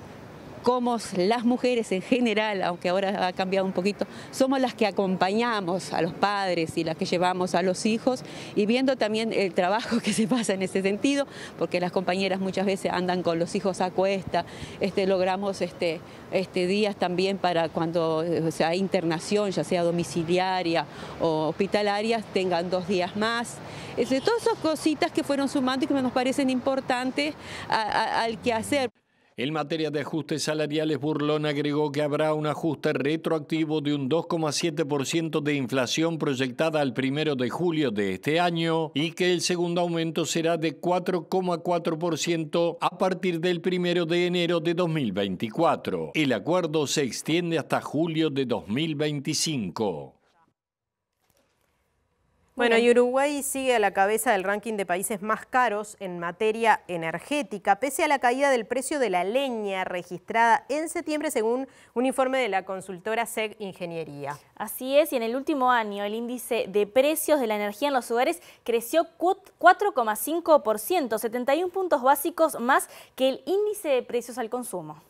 cómo las mujeres en general, aunque ahora ha cambiado un poquito, somos las que acompañamos a los padres y las que llevamos a los hijos y viendo también el trabajo que se pasa en ese sentido, porque las compañeras muchas veces andan con los hijos a cuesta, este, logramos este, este días también para cuando eh, sea internación, ya sea domiciliaria o hospitalaria, tengan dos días más. Es de todas esas cositas que fueron sumando y que nos parecen importantes al que hacer. En materia de ajustes salariales, Burlón agregó que habrá un ajuste retroactivo de un 2,7% de inflación proyectada al primero de julio de este año y que el segundo aumento será de 4,4% a partir del primero de enero de 2024. El acuerdo se extiende hasta julio de 2025. Bueno, y Uruguay sigue a la cabeza del ranking de países más caros en materia energética, pese a la caída del precio de la leña registrada en septiembre según un informe de la consultora SEG Ingeniería. Así es, y en el último año el índice de precios de la energía en los hogares creció 4,5%, 71 puntos básicos más que el índice de precios al consumo.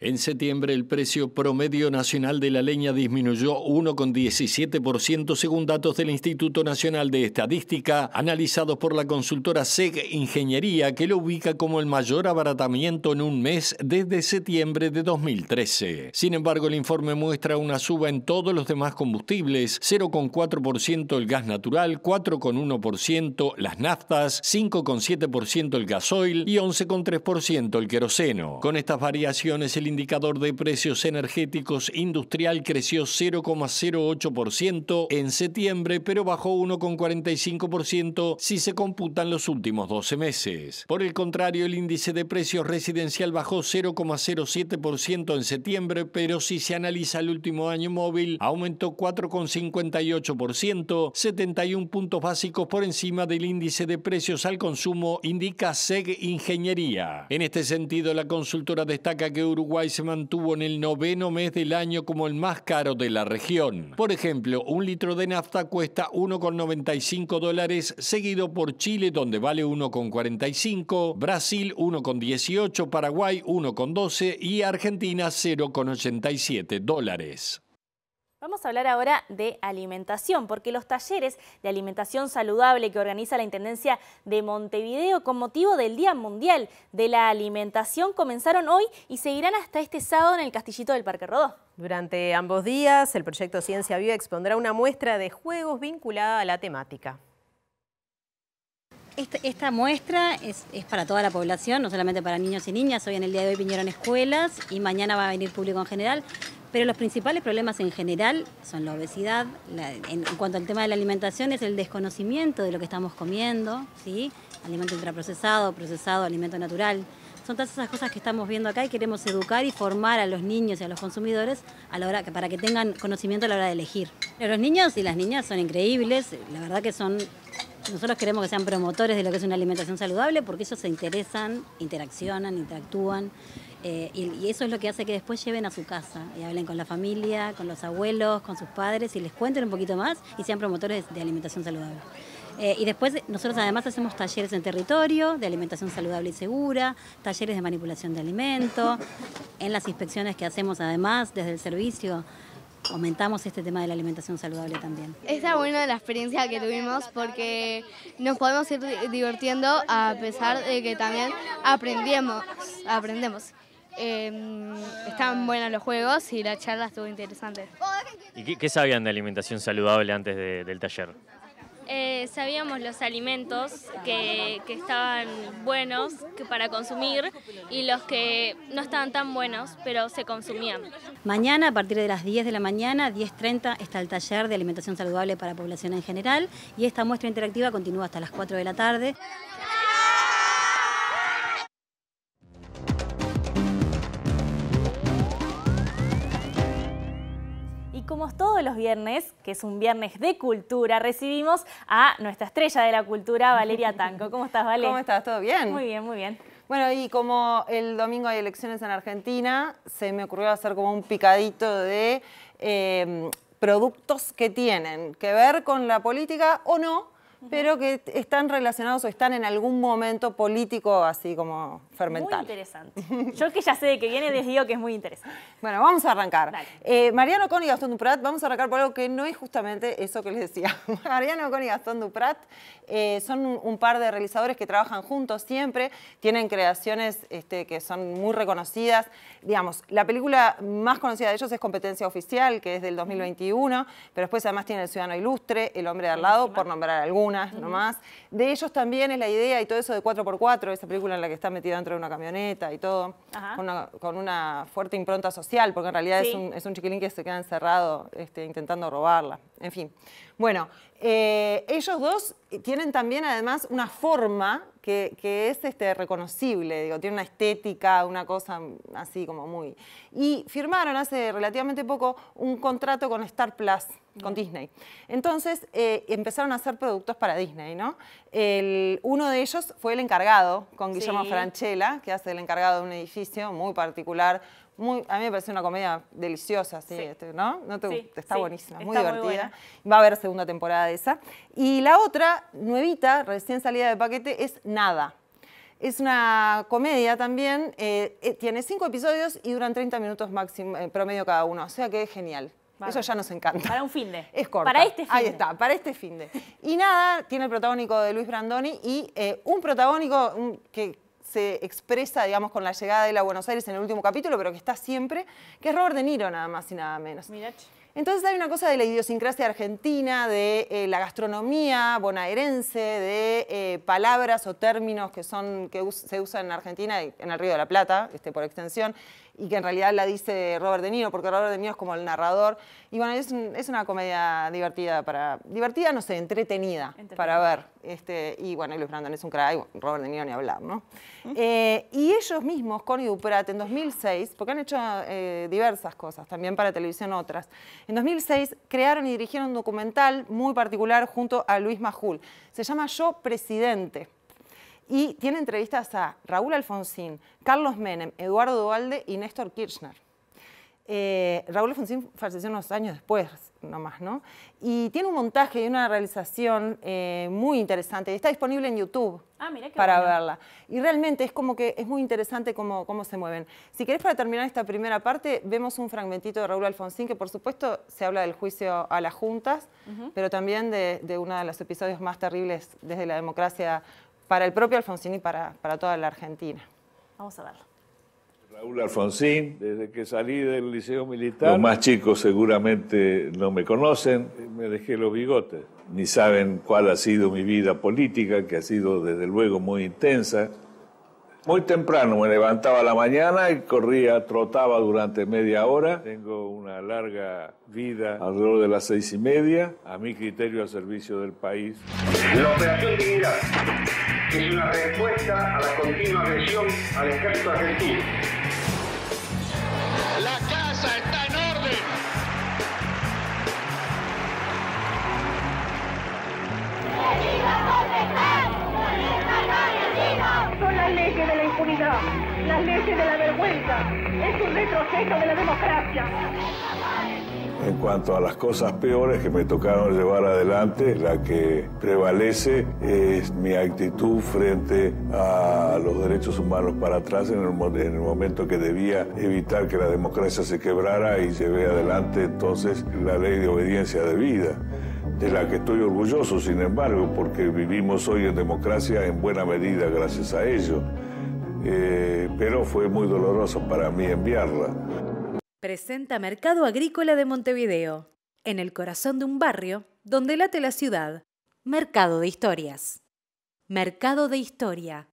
En septiembre el precio promedio nacional de la leña disminuyó 1,17% según datos del Instituto Nacional de Estadística analizados por la consultora SEG Ingeniería que lo ubica como el mayor abaratamiento en un mes desde septiembre de 2013. Sin embargo, el informe muestra una suba en todos los demás combustibles, 0,4% el gas natural, 4,1% las naftas, 5,7% el gasoil y 11,3% el queroseno. Con estas variaciones el indicador de precios energéticos industrial creció 0,08% en septiembre, pero bajó 1,45% si se computan los últimos 12 meses. Por el contrario, el índice de precios residencial bajó 0,07% en septiembre, pero si se analiza el último año móvil, aumentó 4,58%, 71 puntos básicos por encima del índice de precios al consumo, indica SEG Ingeniería. En este sentido, la consultora destaca que Uruguay se mantuvo en el noveno mes del año como el más caro de la región. Por ejemplo, un litro de nafta cuesta 1,95 dólares, seguido por Chile, donde vale 1,45, Brasil 1,18, Paraguay 1,12 y Argentina 0,87 dólares. Vamos a hablar ahora de alimentación, porque los talleres de alimentación saludable que organiza la Intendencia de Montevideo con motivo del Día Mundial de la Alimentación comenzaron hoy y seguirán hasta este sábado en el Castillito del Parque Rodó. Durante ambos días, el proyecto Ciencia Viva expondrá una muestra de juegos vinculada a la temática. Esta, muestra es, es, para toda la población, no solamente para niños y niñas. Hoy en el día de hoy vinieron escuelas y mañana va a venir público en general. Pero los principales problemas en general son la obesidad, en, cuanto al tema de la alimentación es el desconocimiento de lo que estamos comiendo, ¿sí? alimento ultraprocesado, procesado, alimento natural. Son todas esas cosas que estamos viendo acá y queremos educar y formar a los niños y a los consumidores a la hora, para que tengan conocimiento a la hora de elegir. los niños y las niñas son increíbles, la verdad que son nosotros queremos que sean promotores de lo que es una alimentación saludable porque ellos se interesan, interaccionan, interactúan. Eh, y, eso es lo que hace que después lleven a su casa y hablen con la familia, con los abuelos, con sus padres y les cuenten un poquito más y sean promotores de, alimentación saludable. Eh, y después nosotros además hacemos talleres en territorio de alimentación saludable y segura, talleres de manipulación de alimentos, en las inspecciones que hacemos además desde el servicio aumentamos este tema de la alimentación saludable también. Está buena la experiencia que tuvimos porque nos podemos ir divirtiendo a pesar de que también aprendimos aprendemos. Em, estaban buenos los juegos y la charla estuvo interesante. ¿Y qué, sabían de alimentación saludable antes del taller? Eh, sabíamos los alimentos que, estaban buenos para consumir y los que no estaban tan buenos, pero se consumían. Mañana, a partir de las 10 de la mañana, 10.30, está el taller de alimentación saludable para población en general y esta muestra interactiva continúa hasta las 4 de la tarde. todos los viernes, que es un viernes de cultura, recibimos a nuestra estrella de la cultura, Valeria Tanco. ¿Cómo estás, Valeria? ¿Cómo estás? ¿Todo bien? Muy bien, muy bien. Bueno, y como el domingo hay elecciones en Argentina, se me ocurrió hacer como un picadito de eh, productos que tienen que ver con la política o no, pero que están relacionados o están en algún momento político así como fermentado. Muy interesante. Yo que ya sé que viene desde digo que es muy interesante. Bueno, vamos a arrancar. Eh, Mariano Con y Gastón Duprat, vamos a arrancar por algo que no es justamente eso que les decía. <laughs> Mariano Con y Gastón Duprat eh, son un, par de realizadores que trabajan juntos siempre, tienen creaciones este, que son muy reconocidas. Digamos, la película más conocida de ellos es Competencia Oficial, que es del 2021, pero después además tiene El Ciudadano Ilustre, El Hombre de al lado, por nombrar algún nomás. De ellos también es la idea y todo eso de 4x4, esa película en la que está metida dentro de una camioneta y todo, con una, fuerte impronta social, porque en realidad es, un, es, un, chiquilín que se queda encerrado este, intentando robarla. En fin, bueno, eh, ellos dos tienen también además una forma que, es este, reconocible, digo, tiene una estética, una cosa así como muy... Y firmaron hace relativamente poco un contrato con Star Plus, con Disney. Entonces eh, empezaron a hacer productos para Disney, ¿no? uno de ellos fue el encargado, con Guillermo Franchella, que hace el encargado de un edificio muy particular, a mí me parece una comedia deliciosa, sí, este, ¿no? está buenísima, muy divertida. Va a haber segunda temporada de esa. Y la otra, nuevita, recién salida de paquete, es Nada. Es una comedia también, eh, eh, tiene cinco episodios y duran 30 minutos máximo, eh, promedio cada uno, o sea que es genial. Eso ya nos encanta. Para un fin <laughs> Es corta. Para este fin Ahí está, para este fin de. Y nada, tiene el protagónico de Luis Brandoni y un protagónico que se expresa, digamos, con la llegada de la Buenos Aires en el último capítulo, pero que está siempre, que es Robert De Niro, nada más y nada menos. Entonces hay una cosa de la idiosincrasia argentina, de eh, la gastronomía bonaerense, de eh, palabras o términos que, son, que se usan en Argentina, en el Río de la Plata, este, por extensión, y que en realidad la dice Robert De Niro, porque Robert De Niro es como el narrador. Y bueno, es, una comedia divertida para... Divertida, no sé, entretenida, para ver. Este, y bueno, Luis Brandon es un crack, Robert De Niro ni hablar, ¿no? Eh, y ellos mismos, Connie Duprat, en 2006, porque han hecho diversas cosas, también para televisión otras, en 2006 crearon y dirigieron un documental muy particular junto a Luis Majul. Se llama Yo Presidente. Y tiene entrevistas a Raúl Alfonsín, Carlos Menem, Eduardo Dualde y Néstor Kirchner. Eh, Raúl Alfonsín falleció unos años después nomás, ¿no? Y tiene un montaje y una realización eh, muy interesante. Está disponible en YouTube ah, para verla. Y realmente es como que es muy interesante cómo, cómo se mueven. Si querés para terminar esta primera parte, vemos un fragmentito de Raúl Alfonsín, que por supuesto se habla del juicio a las juntas, pero también de, de, uno de los episodios más terribles desde la democracia para el propio Alfonsín y para, para toda la Argentina. Vamos a verlo. Raúl Alfonsín, desde que salí del liceo militar. Los más chicos seguramente no me conocen, me dejé los bigotes, ni saben cuál ha sido mi vida política, que ha sido desde luego muy intensa. Muy temprano me levantaba a la mañana y corría, trotaba durante media hora. Tengo una larga vida alrededor de las seis y media, a mi criterio al servicio del país. La operación Dignidad es una respuesta a la continua agresión al ejército argentino. En cuanto a las cosas peores que me tocaron llevar adelante, la que prevalece es mi actitud frente a los derechos humanos para atrás en el, en el momento que debía evitar que la democracia se quebrara y llevé adelante entonces la ley de obediencia de vida de la que estoy orgulloso, sin embargo, porque vivimos hoy en democracia en buena medida gracias a ello. Eh, pero fue muy doloroso para mí enviarla. Presenta Mercado Agrícola de Montevideo, en el corazón de un barrio donde late la ciudad. Mercado de Historias. Mercado de Historia.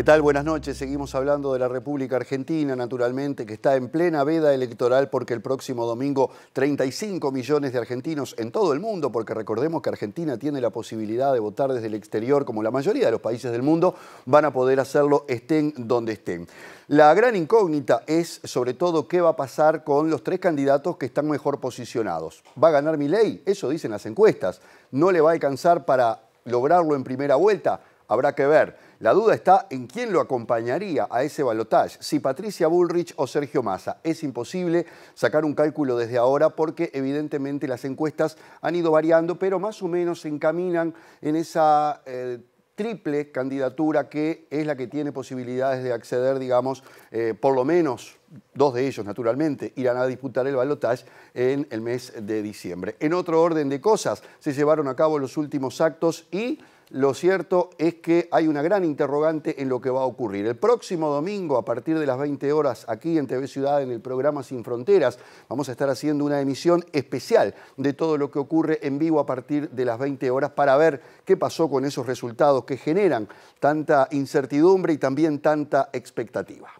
¿Qué tal? Buenas noches. Seguimos hablando de la República Argentina, naturalmente, que está en plena veda electoral porque el próximo domingo 35 millones de argentinos en todo el mundo, porque recordemos que Argentina tiene la posibilidad de votar desde el exterior, como la mayoría de los países del mundo, van a poder hacerlo estén donde estén. La gran incógnita es, sobre todo, qué va a pasar con los tres candidatos que están mejor posicionados. ¿Va a ganar mi ley? Eso dicen las encuestas. ¿No le va a alcanzar para lograrlo en primera vuelta? Habrá que ver. La duda está en quién lo acompañaría a ese balotaje, si Patricia Bullrich o Sergio Massa. Es imposible sacar un cálculo desde ahora porque evidentemente las encuestas han ido variando, pero más o menos se encaminan en esa... Eh, triple candidatura que es la que tiene posibilidades de acceder, digamos, eh, por lo menos dos de ellos, naturalmente, irán a disputar el balotaje en el mes de diciembre. En otro orden de cosas, se llevaron a cabo los últimos actos y lo cierto es que hay una gran interrogante en lo que va a ocurrir. El próximo domingo, a partir de las 20 horas, aquí en TV Ciudad, en el programa Sin Fronteras, vamos a estar haciendo una emisión especial de todo lo que ocurre en vivo a partir de las 20 horas para ver qué pasó con esos resultados que generan tanta incertidumbre y también tanta expectativa.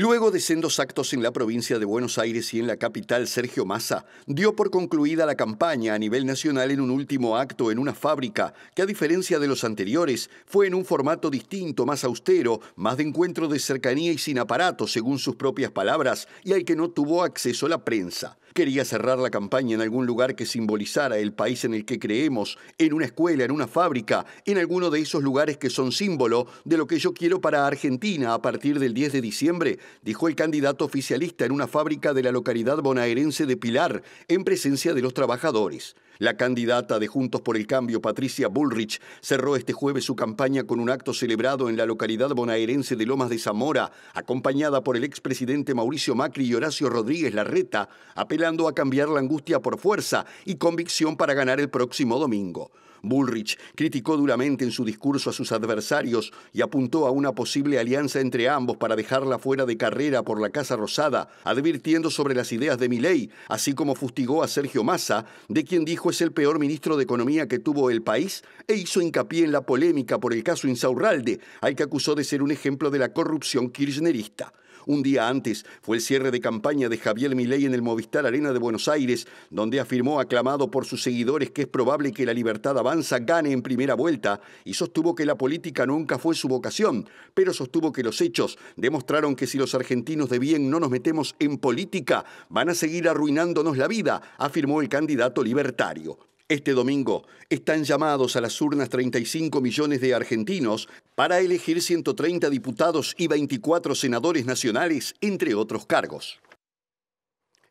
Luego de sendos actos en la provincia de Buenos Aires y en la capital, Sergio Massa dio por concluida la campaña a nivel nacional en un último acto en una fábrica que, a diferencia de los anteriores, fue en un formato distinto, más austero, más de encuentro de cercanía y sin aparato, según sus propias palabras, y al que no tuvo acceso la prensa quería cerrar la campaña en algún lugar que simbolizara el país en el que creemos, en una escuela, en una fábrica, en alguno de esos lugares que son símbolo de lo que yo quiero para Argentina a partir del 10 de diciembre, dijo el candidato oficialista en una fábrica de la localidad bonaerense de Pilar, en presencia de los trabajadores. La candidata de Juntos por el Cambio, Patricia Bullrich, cerró este jueves su campaña con un acto celebrado en la localidad bonaerense de Lomas de Zamora, acompañada por el expresidente Mauricio Macri y Horacio Rodríguez Larreta, apelando a cambiar la angustia por fuerza y convicción para ganar el próximo domingo. Bullrich criticó duramente en su discurso a sus adversarios y apuntó a una posible alianza entre ambos para dejarla fuera de carrera por la Casa Rosada, advirtiendo sobre las ideas de Milei, así como fustigó a Sergio Massa, de quien dijo es el peor ministro de Economía que tuvo el país, e hizo hincapié en la polémica por el caso Insaurralde, al que acusó de ser un ejemplo de la corrupción kirchnerista. Un día antes fue el cierre de campaña de Javier Milei en el Movistar Arena de Buenos Aires, donde afirmó aclamado por sus seguidores que es probable que la libertad avanza gane en primera vuelta y sostuvo que la política nunca fue su vocación, pero sostuvo que los hechos demostraron que si los argentinos de bien no nos metemos en política, van a seguir arruinándonos la vida, afirmó el candidato libertario. Este domingo están llamados a las urnas 35 millones de argentinos para elegir 130 diputados y 24 senadores nacionales, entre otros cargos.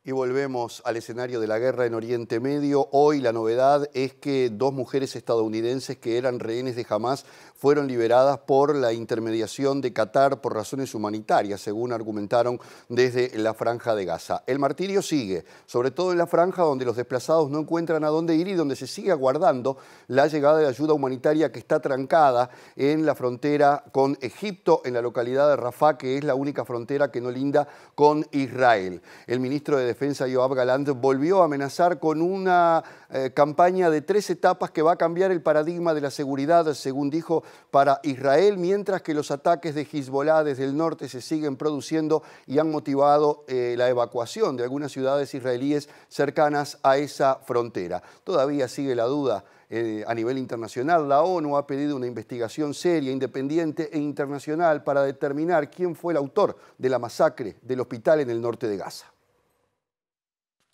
Y volvemos al escenario de la guerra en Oriente Medio. Hoy la novedad es que dos mujeres estadounidenses que eran rehenes de Hamas fueron liberadas por la intermediación de Qatar por razones humanitarias, según argumentaron desde la franja de Gaza. El martirio sigue, sobre todo en la franja donde los desplazados no encuentran a dónde ir y donde se sigue aguardando la llegada de ayuda humanitaria que está trancada en la frontera con Egipto, en la localidad de Rafah, que es la única frontera que no linda con Israel. El ministro de Defensa, Joab Galán, volvió a amenazar con una eh, campaña de tres etapas que va a cambiar el paradigma de la seguridad, según dijo, para Israel, mientras que los ataques de Hezbollah desde el norte se siguen produciendo y han motivado eh, la evacuación de algunas ciudades israelíes cercanas a esa frontera. Todavía sigue la duda eh, a nivel internacional. La ONU ha pedido una investigación seria, independiente e internacional para determinar quién fue el autor de la masacre del hospital en el norte de Gaza.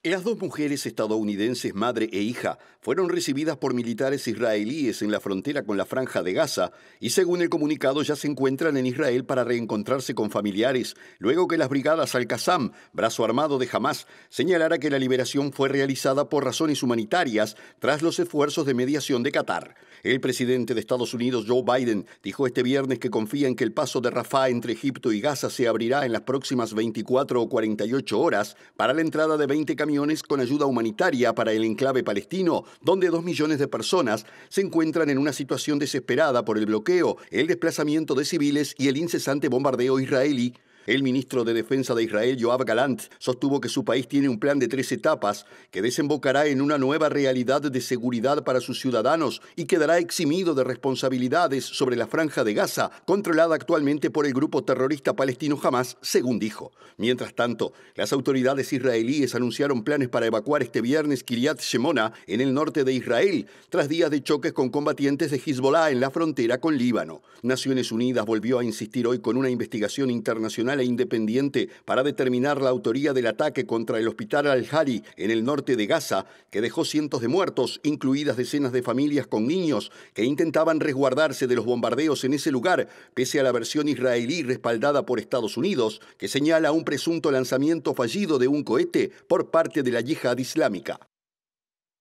Las dos mujeres estadounidenses, madre e hija, fueron recibidas por militares israelíes en la frontera con la franja de Gaza y según el comunicado ya se encuentran en Israel para reencontrarse con familiares, luego que las brigadas Al-Qassam, brazo armado de Hamas, señalara que la liberación fue realizada por razones humanitarias tras los esfuerzos de mediación de Qatar. El presidente de Estados Unidos, Joe Biden, dijo este viernes que confía en que el paso de Rafah entre Egipto y Gaza se abrirá en las próximas 24 o 48 horas para la entrada de 20 camiones con ayuda humanitaria para el enclave palestino, donde dos millones de personas se encuentran en una situación desesperada por el bloqueo, el desplazamiento de civiles y el incesante bombardeo israelí el ministro de Defensa de Israel, Yoav Galant, sostuvo que su país tiene un plan de tres etapas que desembocará en una nueva realidad de seguridad para sus ciudadanos y quedará eximido de responsabilidades sobre la franja de Gaza, controlada actualmente por el grupo terrorista palestino Hamas, según dijo. Mientras tanto, las autoridades israelíes anunciaron planes para evacuar este viernes Kiryat Shemona en el norte de Israel, tras días de choques con combatientes de Hezbollah en la frontera con Líbano. Naciones Unidas volvió a insistir hoy con una investigación internacional e independiente para determinar la autoría del ataque contra el hospital al hari en el norte de Gaza, que dejó cientos de muertos, incluidas decenas de familias con niños que intentaban resguardarse de los bombardeos en ese lugar, pese a la versión israelí respaldada por Estados Unidos, que señala un presunto lanzamiento fallido de un cohete por parte de la yihad islámica.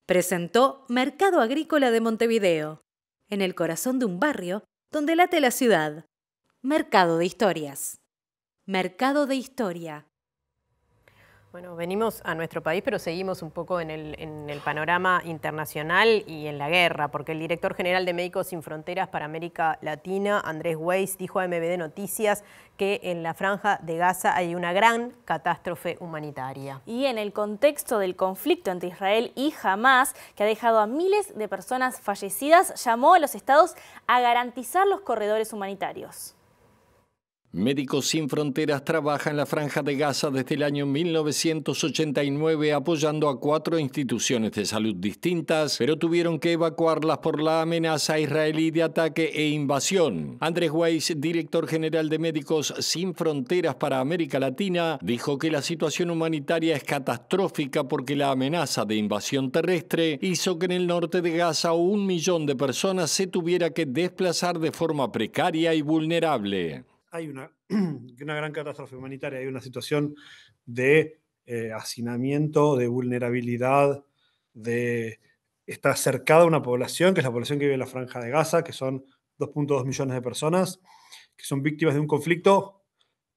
Presentó Mercado Agrícola de Montevideo, en el corazón de un barrio donde late la ciudad. Mercado de Historias. Mercado de Historia. Bueno, venimos a nuestro país, pero seguimos un poco en el, panorama internacional y en la guerra, porque el director general de Médicos Sin Fronteras para América Latina, Andrés Weiss, dijo a MBD Noticias que en la franja de Gaza hay una gran catástrofe humanitaria. Y en el contexto del conflicto entre Israel y Hamas, que ha dejado a miles de personas fallecidas, llamó a los estados a garantizar los corredores humanitarios. Médicos Sin Fronteras trabaja en la Franja de Gaza desde el año 1989 apoyando a cuatro instituciones de salud distintas, pero tuvieron que evacuarlas por la amenaza israelí de ataque e invasión. Andrés Weiss, director general de Médicos Sin Fronteras para América Latina, dijo que la situación humanitaria es catastrófica porque la amenaza de invasión terrestre hizo que en el norte de Gaza un millón de personas se tuviera que desplazar de forma precaria y vulnerable hay <clears throat> una, gran catástrofe humanitaria, hay una situación de eh, hacinamiento, de vulnerabilidad, de está cercada una población, que es la población que vive en la franja de Gaza, que son 2.2 millones de personas, que son víctimas de un conflicto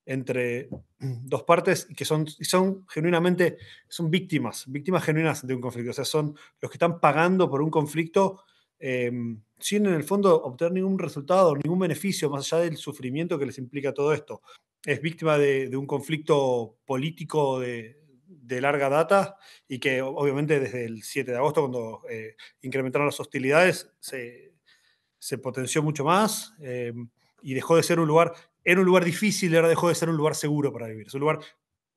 entre <clears throat> dos partes y que son, genuinamente, son víctimas, víctimas genuinas de un conflicto. O sea, son los que están pagando por un conflicto em, sin en el fondo obtener ningún resultado, ningún beneficio más allá del sufrimiento que les implica todo esto. Es víctima de, un conflicto político de, larga data y que obviamente desde el 7 de agosto, cuando eh, incrementaron las hostilidades, se, potenció mucho más em, y dejó de ser un lugar, era un lugar difícil, ahora dejó de ser un lugar seguro para vivir. Es un lugar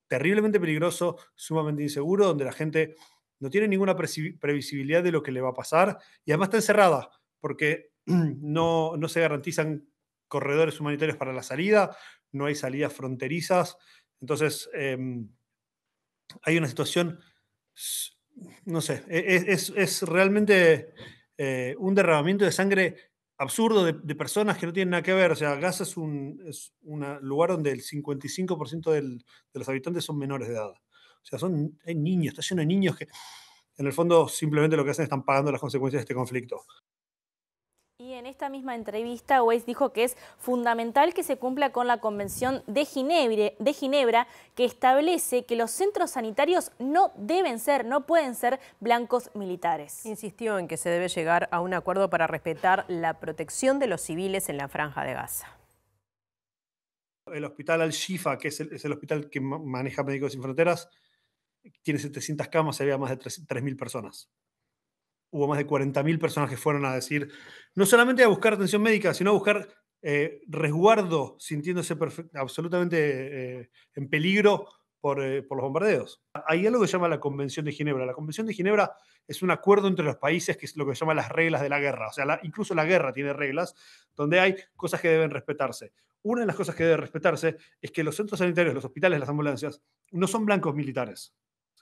terriblemente peligroso, sumamente inseguro, donde la gente no tiene ninguna previsibilidad de lo que le va a pasar y además está encerrada porque <clears throat> no, se garantizan corredores humanitarios para la salida, no hay salidas fronterizas. Entonces, em, hay una situación, no sé, e, e, es, realmente eh, un derramamiento de sangre absurdo de, personas que no tienen nada que ver. O sea, Gaza es un lugar donde el 55% del, de los habitantes son menores de edad. O sea, son, hay niños, está lleno de niños que en el fondo simplemente lo que hacen es están pagando las consecuencias de este conflicto. Y en esta misma entrevista, Weiss dijo que es fundamental que se cumpla con la Convención de Ginebra, que establece que los centros sanitarios no deben ser, no pueden ser blancos militares. Insistió en que se debe llegar a un acuerdo para respetar la protección de los civiles en la franja de Gaza. El hospital Al-Shifa, que es el, es el, hospital que maneja Médicos Sin Fronteras, tiene 700 camas y había más de 3.000 personas hubo más de 40.000 personas que fueron a decir, no solamente a buscar atención médica, sino a buscar eh, resguardo, sintiéndose absolutamente eh, en peligro eh, por, los bombardeos. Hay algo que se llama la Convención de Ginebra. La Convención de Ginebra es un acuerdo entre los países que es lo que se llama las reglas de la guerra. O sea, incluso la guerra tiene reglas donde hay cosas que deben respetarse. Una de las cosas que debe respetarse es que los centros sanitarios, los hospitales, las ambulancias, no son blancos militares.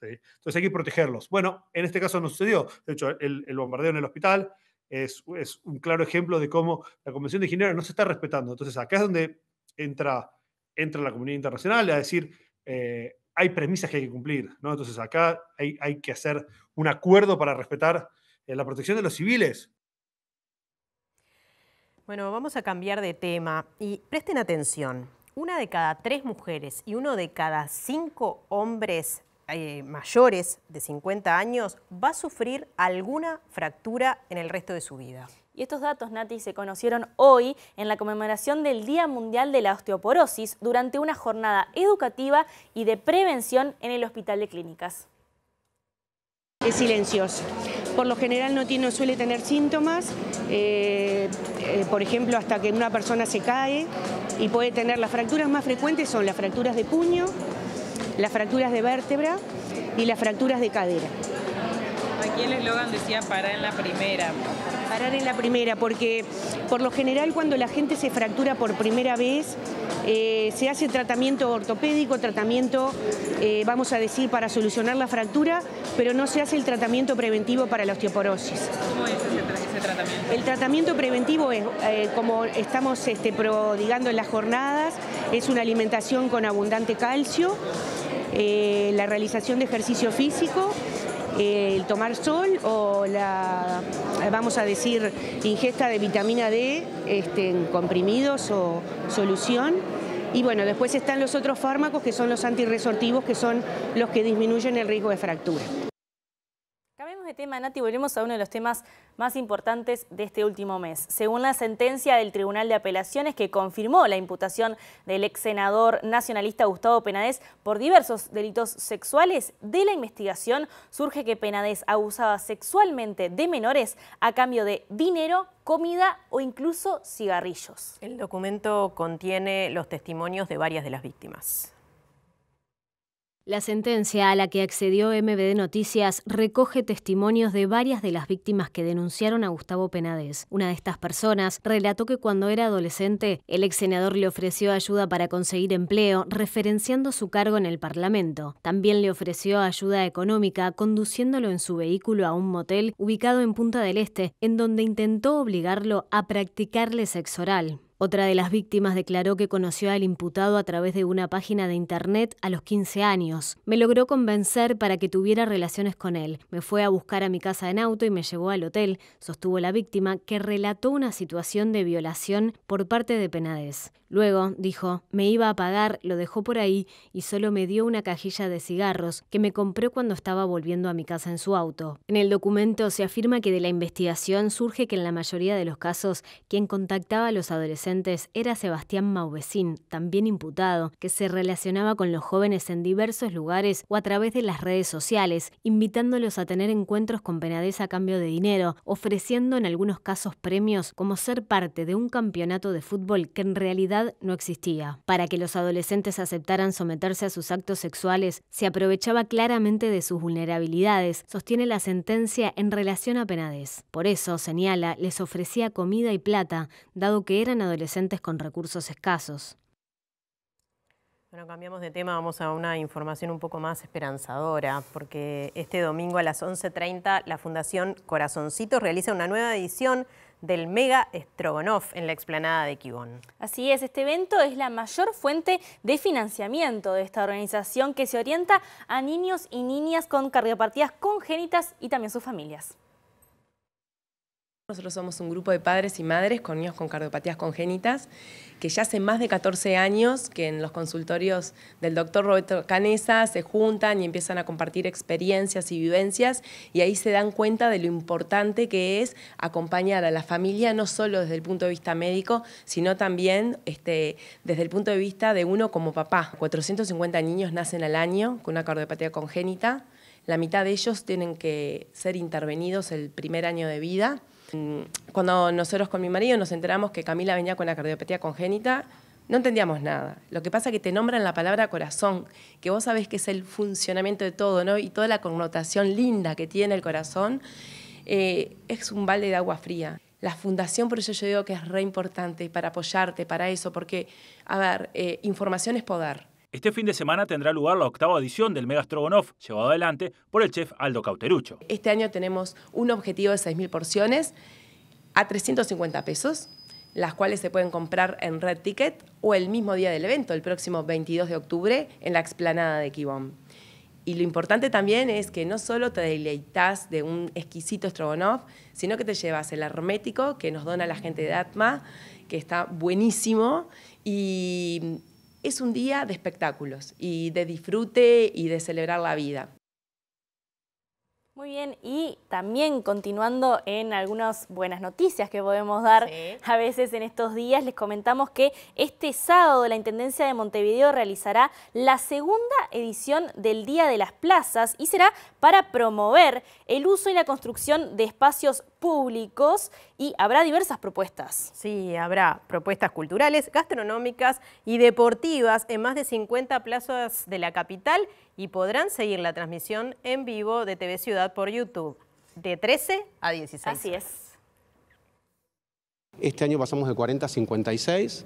Entonces hay que protegerlos. Bueno, en este caso no sucedió. De hecho, el, bombardeo en el hospital es, es, un claro ejemplo de cómo la Convención de Ginebra no se está respetando. Entonces acá es donde entra, entra la comunidad internacional a decir... Eh, hay premisas que hay que cumplir, ¿no? Entonces acá hay, que hacer un acuerdo para respetar eh, la protección de los civiles. Bueno, vamos a cambiar de tema y presten atención. Una de cada tres mujeres y uno de cada cinco hombres eh, mayores de 50 años va a sufrir alguna fractura en el resto de su vida. Y estos datos, Nati, se conocieron hoy en la conmemoración del Día Mundial de la Osteoporosis durante una jornada educativa y de prevención en el Hospital de Clínicas. Es silencioso. Por lo general no, tiene, suele tener síntomas, eh, eh, por ejemplo, hasta que una persona se cae y puede tener las fracturas más frecuentes son las fracturas de puño, las fracturas de vértebra y las fracturas de cadera. Aquí el eslogan decía parar en la primera. Parar en la primera, porque por lo general cuando la gente se fractura por primera vez, eh, se hace tratamiento ortopédico, tratamiento, eh, vamos a decir, para solucionar la fractura, pero no se hace el tratamiento preventivo para la osteoporosis. ¿Cómo es ese, tratamiento? El tratamiento preventivo es, eh, como estamos este, prodigando en las jornadas, es una alimentación con abundante calcio eh, la realización de ejercicio físico, eh, el tomar sol o la, vamos a decir, ingesta de vitamina D este, en comprimidos o solución. Y bueno, después están los otros fármacos que son los antirresortivos, que son los que disminuyen el riesgo de fractura de tema, Nati, volvemos a uno de los temas más importantes de este último mes. Según la sentencia del Tribunal de Apelaciones que confirmó la imputación del ex senador nacionalista Gustavo Penades por diversos delitos sexuales, de la investigación surge que Penades abusaba sexualmente de menores a cambio de dinero, comida o incluso cigarrillos. El documento contiene los testimonios de varias de las víctimas. La sentencia a la que accedió MBD Noticias recoge testimonios de varias de las víctimas que denunciaron a Gustavo Penades. Una de estas personas relató que cuando era adolescente, el ex senador le ofreció ayuda para conseguir empleo, referenciando su cargo en el Parlamento. También le ofreció ayuda económica, conduciéndolo en su vehículo a un motel ubicado en Punta del Este, en donde intentó obligarlo a practicarle sexo oral. Otra de las víctimas declaró que conoció al imputado a través de una página de internet a los 15 años. Me logró convencer para que tuviera relaciones con él. Me fue a buscar a mi casa en auto y me llevó al hotel, sostuvo la víctima, que relató una situación de violación por parte de Penades. Luego, dijo, me iba a pagar, lo dejó por ahí y solo me dio una cajilla de cigarros que me compró cuando estaba volviendo a mi casa en su auto. En el documento se afirma que de la investigación surge que en la mayoría de los casos quien contactaba a los adolescentes era Sebastián Mauvecín, también imputado, que se relacionaba con los jóvenes en diversos lugares o a través de las redes sociales, invitándolos a tener encuentros con Penades a cambio de dinero, ofreciendo en algunos casos premios como ser parte de un campeonato de fútbol que en realidad no existía. Para que los adolescentes aceptaran someterse a sus actos sexuales, se aprovechaba claramente de sus vulnerabilidades, sostiene la sentencia en relación a Penades. Por eso, señala, les ofrecía comida y plata, dado que eran adolescentes adolescentes con recursos escasos. Bueno, cambiamos de tema, vamos a una información un poco más esperanzadora, porque este domingo a las 11.30 la Fundación Corazoncito realiza una nueva edición del Mega Strogonoff en la explanada de Quibón. Así es, este evento es la mayor fuente de financiamiento de esta organización que se orienta a niños y niñas con cardiopatías congénitas y también sus familias. Nosotros somos un grupo de padres y madres con niños con cardiopatías congénitas que ya hace más de 14 años que en los consultorios del doctor Roberto Canesa se juntan y empiezan a compartir experiencias y vivencias y ahí se dan cuenta de lo importante que es acompañar a la familia no solo desde el punto de vista médico, sino también este, desde el punto de vista de uno como papá. 450 niños nacen al año con una cardiopatía congénita, la mitad de ellos tienen que ser intervenidos el primer año de vida. Mm, cuando nosotros con mi marido nos enteramos que Camila venía con la cardiopatía congénita, no entendíamos nada. Lo que pasa es que te nombran la palabra corazón, que vos sabés que es el funcionamiento de todo, ¿no? Y toda la connotación linda que tiene el corazón eh, es un balde de agua fría. La fundación, por eso yo digo que es re importante para apoyarte, para eso, porque, a ver, eh, información es poder. Este fin de semana tendrá lugar la octava edición del Mega Strogonoff, llevado adelante por el chef Aldo Cauterucho. Este año tenemos un objetivo de 6.000 porciones a 350 pesos, las cuales se pueden comprar en Red Ticket o el mismo día del evento, el próximo 22 de octubre, en la explanada de Kibon. Y lo importante también es que no solo te deleitas de un exquisito Stroganoff, sino que te llevas el hermético que nos dona la gente de Atma, que está buenísimo, y es un día de espectáculos y de disfrute y de celebrar la vida. Muy bien, y también continuando en algunas buenas noticias que podemos dar a veces en estos días, les comentamos que este sábado la Intendencia de Montevideo realizará la segunda edición del Día de las Plazas y será para promover el uso y la construcción de espacios públicos y habrá diversas propuestas. Sí, habrá propuestas culturales, gastronómicas y deportivas en más de 50 plazas de la capital y podrán seguir la transmisión en vivo de TV Ciudad por YouTube de 13 a 16. Así es. Este año pasamos de 40 a 56,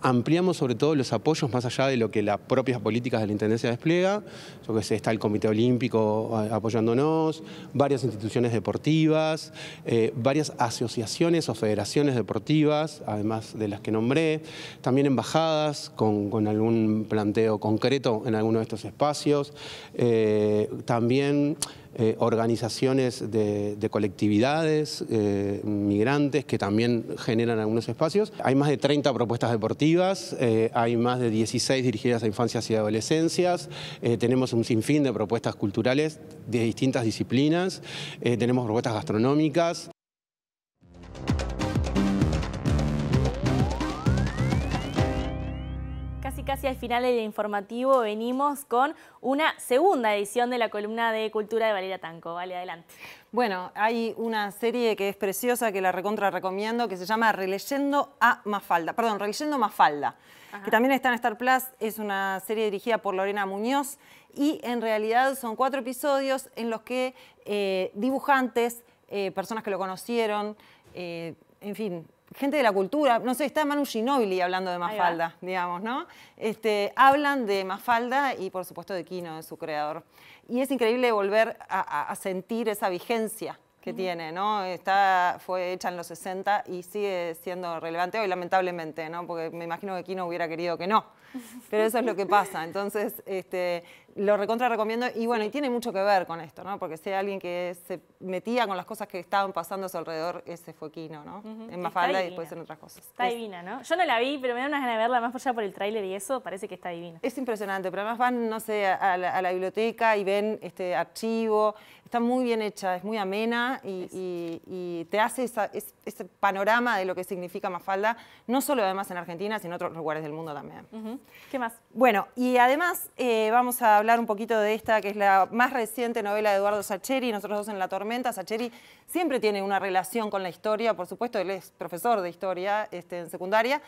ampliamos sobre todo los apoyos más allá de lo que las propias políticas de la Intendencia despliega, yo que está el Comité Olímpico apoyándonos, varias instituciones deportivas, eh, varias asociaciones o federaciones deportivas, además de las que nombré, también embajadas con, algún planteo concreto en alguno de estos espacios, eh, también... Eh, organizaciones de, colectividades, eh, migrantes que también generan algunos espacios. Hay más de 30 propuestas deportivas, eh, hay más de 16 dirigidas a infancias y adolescencias, tenemos un sinfín de propuestas culturales de distintas disciplinas, tenemos propuestas gastronómicas, Hacia al final del informativo venimos con una segunda edición de la columna de Cultura de Valeria Tanco. Vale, adelante. Bueno, hay una serie que es preciosa, que la recontra recomiendo, que se llama Releyendo a Mafalda. Perdón, Releyendo Mafalda, que también está en Star Plus. Es una serie dirigida por Lorena Muñoz y en realidad son cuatro episodios en los que eh, dibujantes, eh, personas que lo conocieron, eh, en fin, gente de la cultura, no sé, está Manu Ginobili hablando de Mafalda, digamos, ¿no? Este, hablan de Mafalda y por supuesto de Quino, de su creador. Y es increíble volver a, sentir esa vigencia que tiene, ¿no? Está, fue hecha en los 60 y sigue siendo relevante hoy, lamentablemente, ¿no? Porque me imagino que Kino hubiera querido que no. Pero eso es lo que pasa. Entonces, este, lo recontra recomiendo y bueno, y tiene mucho que ver con esto, ¿no? Porque sea alguien que se metía con las cosas que estaban pasando a su alrededor, ese fue ¿no? En Mafalda y después en otras cosas. Está divina, ¿no? Yo no la vi, pero me da unas ganas de verla más por por el tráiler y eso, parece que está divina. Es impresionante, pero además van, no sé, a la, biblioteca y ven este archivo, está muy bien hecha, es muy amena y, te hace ese panorama de lo que significa Mafalda, no solo además en Argentina, sino en otros lugares del mundo también. ¿Qué más? Bueno, y además eh, vamos a hablar un poquito de esta, que es la más reciente novela de Eduardo Sacheri, nosotros dos en La Tormenta. Sacheri siempre tiene una relación con la historia, por supuesto, él es profesor de historia este, en secundaria,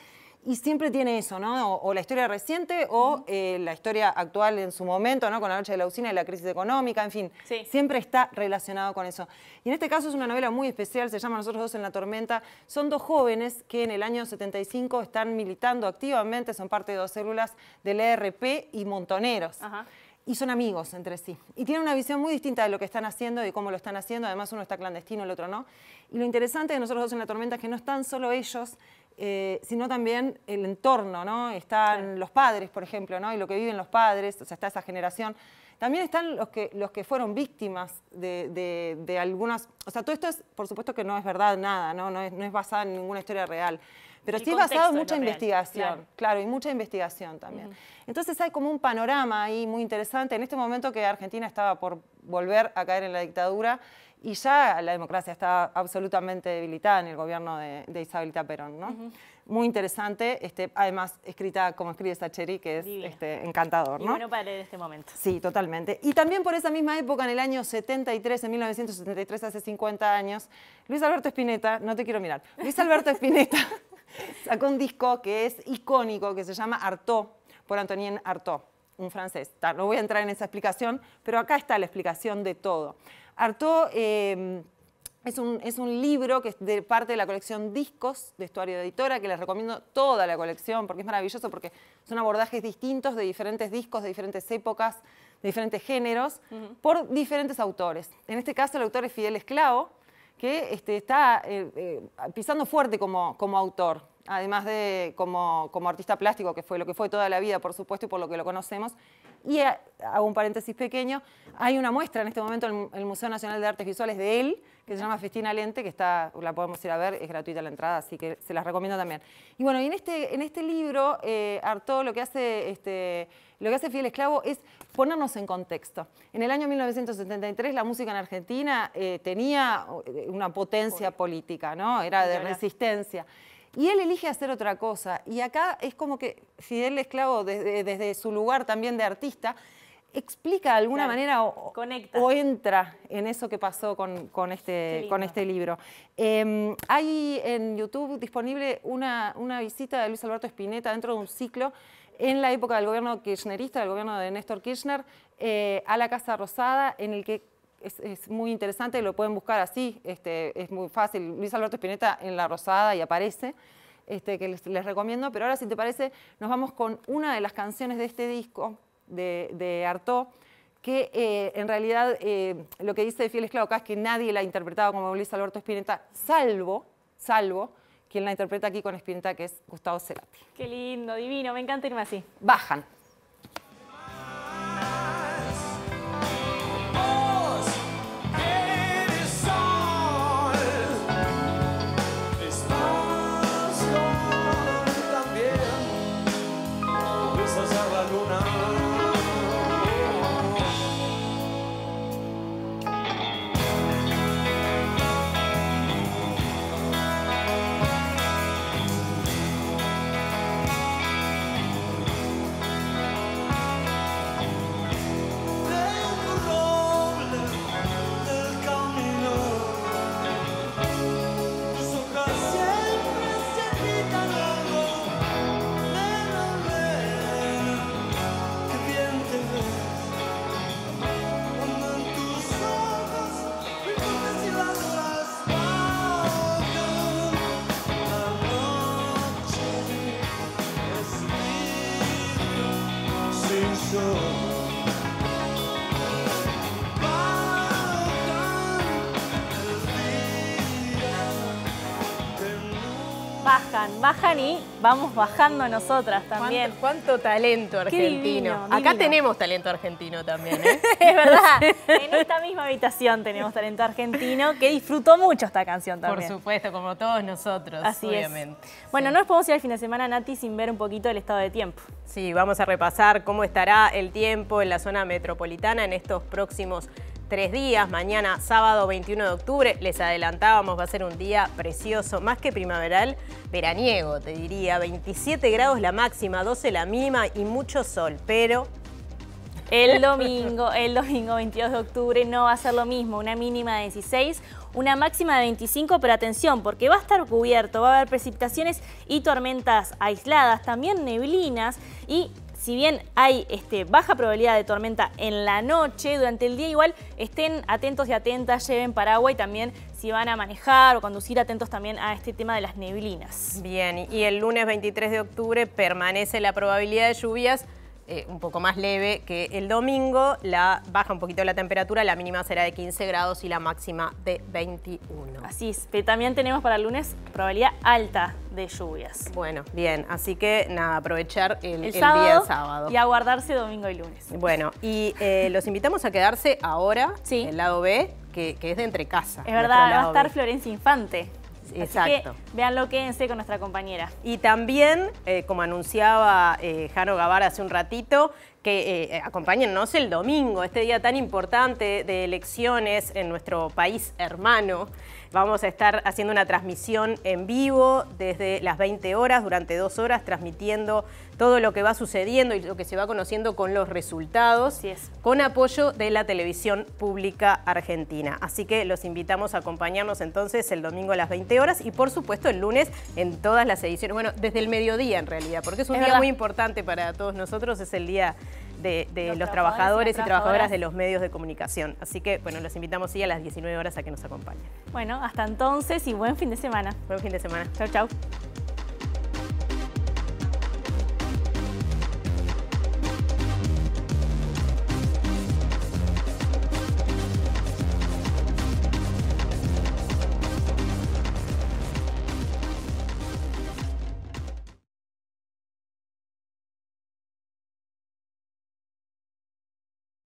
y siempre tiene eso, ¿no? O, la historia reciente o eh, la historia actual en su momento, ¿no? Con la noche de la usina y la crisis económica, en fin. Siempre está relacionado con eso. Y en este caso es una novela muy especial, se llama Nosotros dos en la tormenta. Son dos jóvenes que en el año 75 están militando activamente, son parte de dos células del ERP y Montoneros. Ajá y son amigos entre sí. Y tienen una visión muy distinta de lo que están haciendo, y cómo lo están haciendo, además uno está clandestino, el otro no. Y lo interesante de nosotros dos en la tormenta es que no están solo ellos, eh, sino también el entorno, ¿no? Están los padres, por ejemplo, ¿no? Y lo que viven los padres, o sea, está esa generación. También están los que, los que fueron víctimas de, de, de algunas... O sea, todo esto es, por supuesto que no es verdad nada, ¿no? No es, no es basada en ninguna historia real. Pero sí basado en mucha investigación, claro. y mucha investigación también. Entonces hay como un panorama ahí muy interesante. En este momento que Argentina estaba por volver a caer en la dictadura y ya la democracia estaba absolutamente debilitada en el gobierno de, de Isabelita Perón, ¿no? Muy interesante, este, además escrita como escribe Sacheri, que es este, encantador, y bueno para leer este momento. Sí, totalmente. Y también por esa misma época, en el año 73, en 1973, hace 50 años, Luis Alberto Espineta, no te quiero mirar, Luis Alberto Espineta... <laughs> Sacó un disco que es icónico, que se llama Artaud, por Antonien Artaud, un francés. No voy a entrar en esa explicación, pero acá está la explicación de todo. Artaud em, es, un, libro que es de parte de la colección Discos de Estuario de Editora, que les recomiendo toda la colección, porque es maravilloso, porque son abordajes distintos de diferentes discos, de diferentes épocas, de diferentes géneros, por diferentes autores. En este caso el autor es Fidel Esclavo, que este, está eh, eh, pisando fuerte como, como autor, además de como, como, artista plástico, que fue lo que fue toda la vida, por supuesto, y por lo que lo conocemos. Y eh, hago un paréntesis pequeño, hay una muestra en este momento en el Museo Nacional de Artes Visuales de él, que se llama Festina Lente, que está, la podemos ir a ver, es gratuita la entrada, así que se las recomiendo también. Y bueno, y en este, en este libro, eh, Arto lo que hace... Este, lo que hace Fidel Esclavo es ponernos en contexto. En el año 1973 la música en Argentina eh, tenía eh, una potencia política, ¿no? Era de resistencia. Y él elige hacer otra cosa. Y acá es como que Fidel Esclavo, desde, su lugar también de artista, explica de alguna manera o, entra en eso que pasó con, este, este, libro. Em, hay en YouTube disponible una, visita de Luis Alberto Espineta dentro de un ciclo en la época del gobierno kirchnerista, del gobierno de Néstor Kirchner, eh, a la Casa Rosada, en el que es, muy interesante, lo pueden buscar así, este, es muy fácil, Luis Alberto Spinetta en La Rosada y aparece, este, que les, recomiendo, pero ahora si te parece, nos vamos con una de las canciones de este disco de, de Artaud, que eh, en realidad eh, lo que dice Fiel Esclavo acá es que nadie la ha interpretado como Luis Alberto Spinetta, salvo, salvo, quien la interpreta aquí con Espinta, que es Gustavo Celati. Qué lindo, divino, me encanta irme así. Bajan. vamos bajando nosotras también. ¿Cuánto, talento argentino? Acá tenemos talento argentino también, ¿eh? <laughs> es verdad. En esta misma habitación tenemos talento argentino que disfrutó mucho esta canción también. Por supuesto, como todos nosotros, Así obviamente. Bueno, no nos podemos ir al fin de semana, Nati, sin ver un poquito el estado de tiempo. Sí, vamos a repasar cómo estará el tiempo en la zona metropolitana en estos próximos tres días. Mañana, sábado 21 de octubre, les adelantábamos, va a ser un día precioso, más que primaveral, veraniego, te diría. 27 grados la máxima, 12 la mínima y mucho sol, pero el domingo, el domingo 22 de octubre no va a ser lo mismo, una mínima de 16, una máxima de 25, pero atención, porque va a estar cubierto, va a haber precipitaciones y tormentas aisladas, también neblinas y si bien hay este, baja probabilidad de tormenta en la noche, durante el día igual estén atentos y atentas, lleven paraguas y también si van a manejar o conducir, atentos también a este tema de las neblinas. Bien, y el lunes 23 de octubre permanece la probabilidad de lluvias eh, un poco más leve que el domingo. La baja un poquito la temperatura, la mínima será de 15 grados y la máxima de 21. Así es, también tenemos para el lunes probabilidad alta de lluvias. Bueno, bien, así que nada, aprovechar el, el, día sábado. Y aguardarse domingo y lunes. Bueno, y eh, los invitamos a quedarse ahora, en el lado B, que, es de entre casa. Es verdad, va a estar Florencia Infante. Exacto. Así que quédense con nuestra compañera. Y también, eh, como anunciaba eh, Jano Gavar hace un ratito, que eh, acompáñennos el domingo, este día tan importante de elecciones en nuestro país hermano. Vamos a estar haciendo una transmisión en vivo desde las 20 horas, durante dos horas, transmitiendo todo lo que va sucediendo y lo que se va conociendo con los resultados, con apoyo de la televisión pública argentina. Así que los invitamos a acompañarnos entonces el domingo a las 20 horas y por supuesto el lunes en todas las ediciones, bueno, desde el mediodía en realidad, porque es un día muy importante para todos nosotros, es el día de, los, trabajadores y, trabajadoras, de los medios de comunicación. Así que, bueno, los invitamos sí a las 19 horas a que nos acompañen. Bueno, hasta entonces y buen fin de semana. Buen fin de semana. Chau, chau.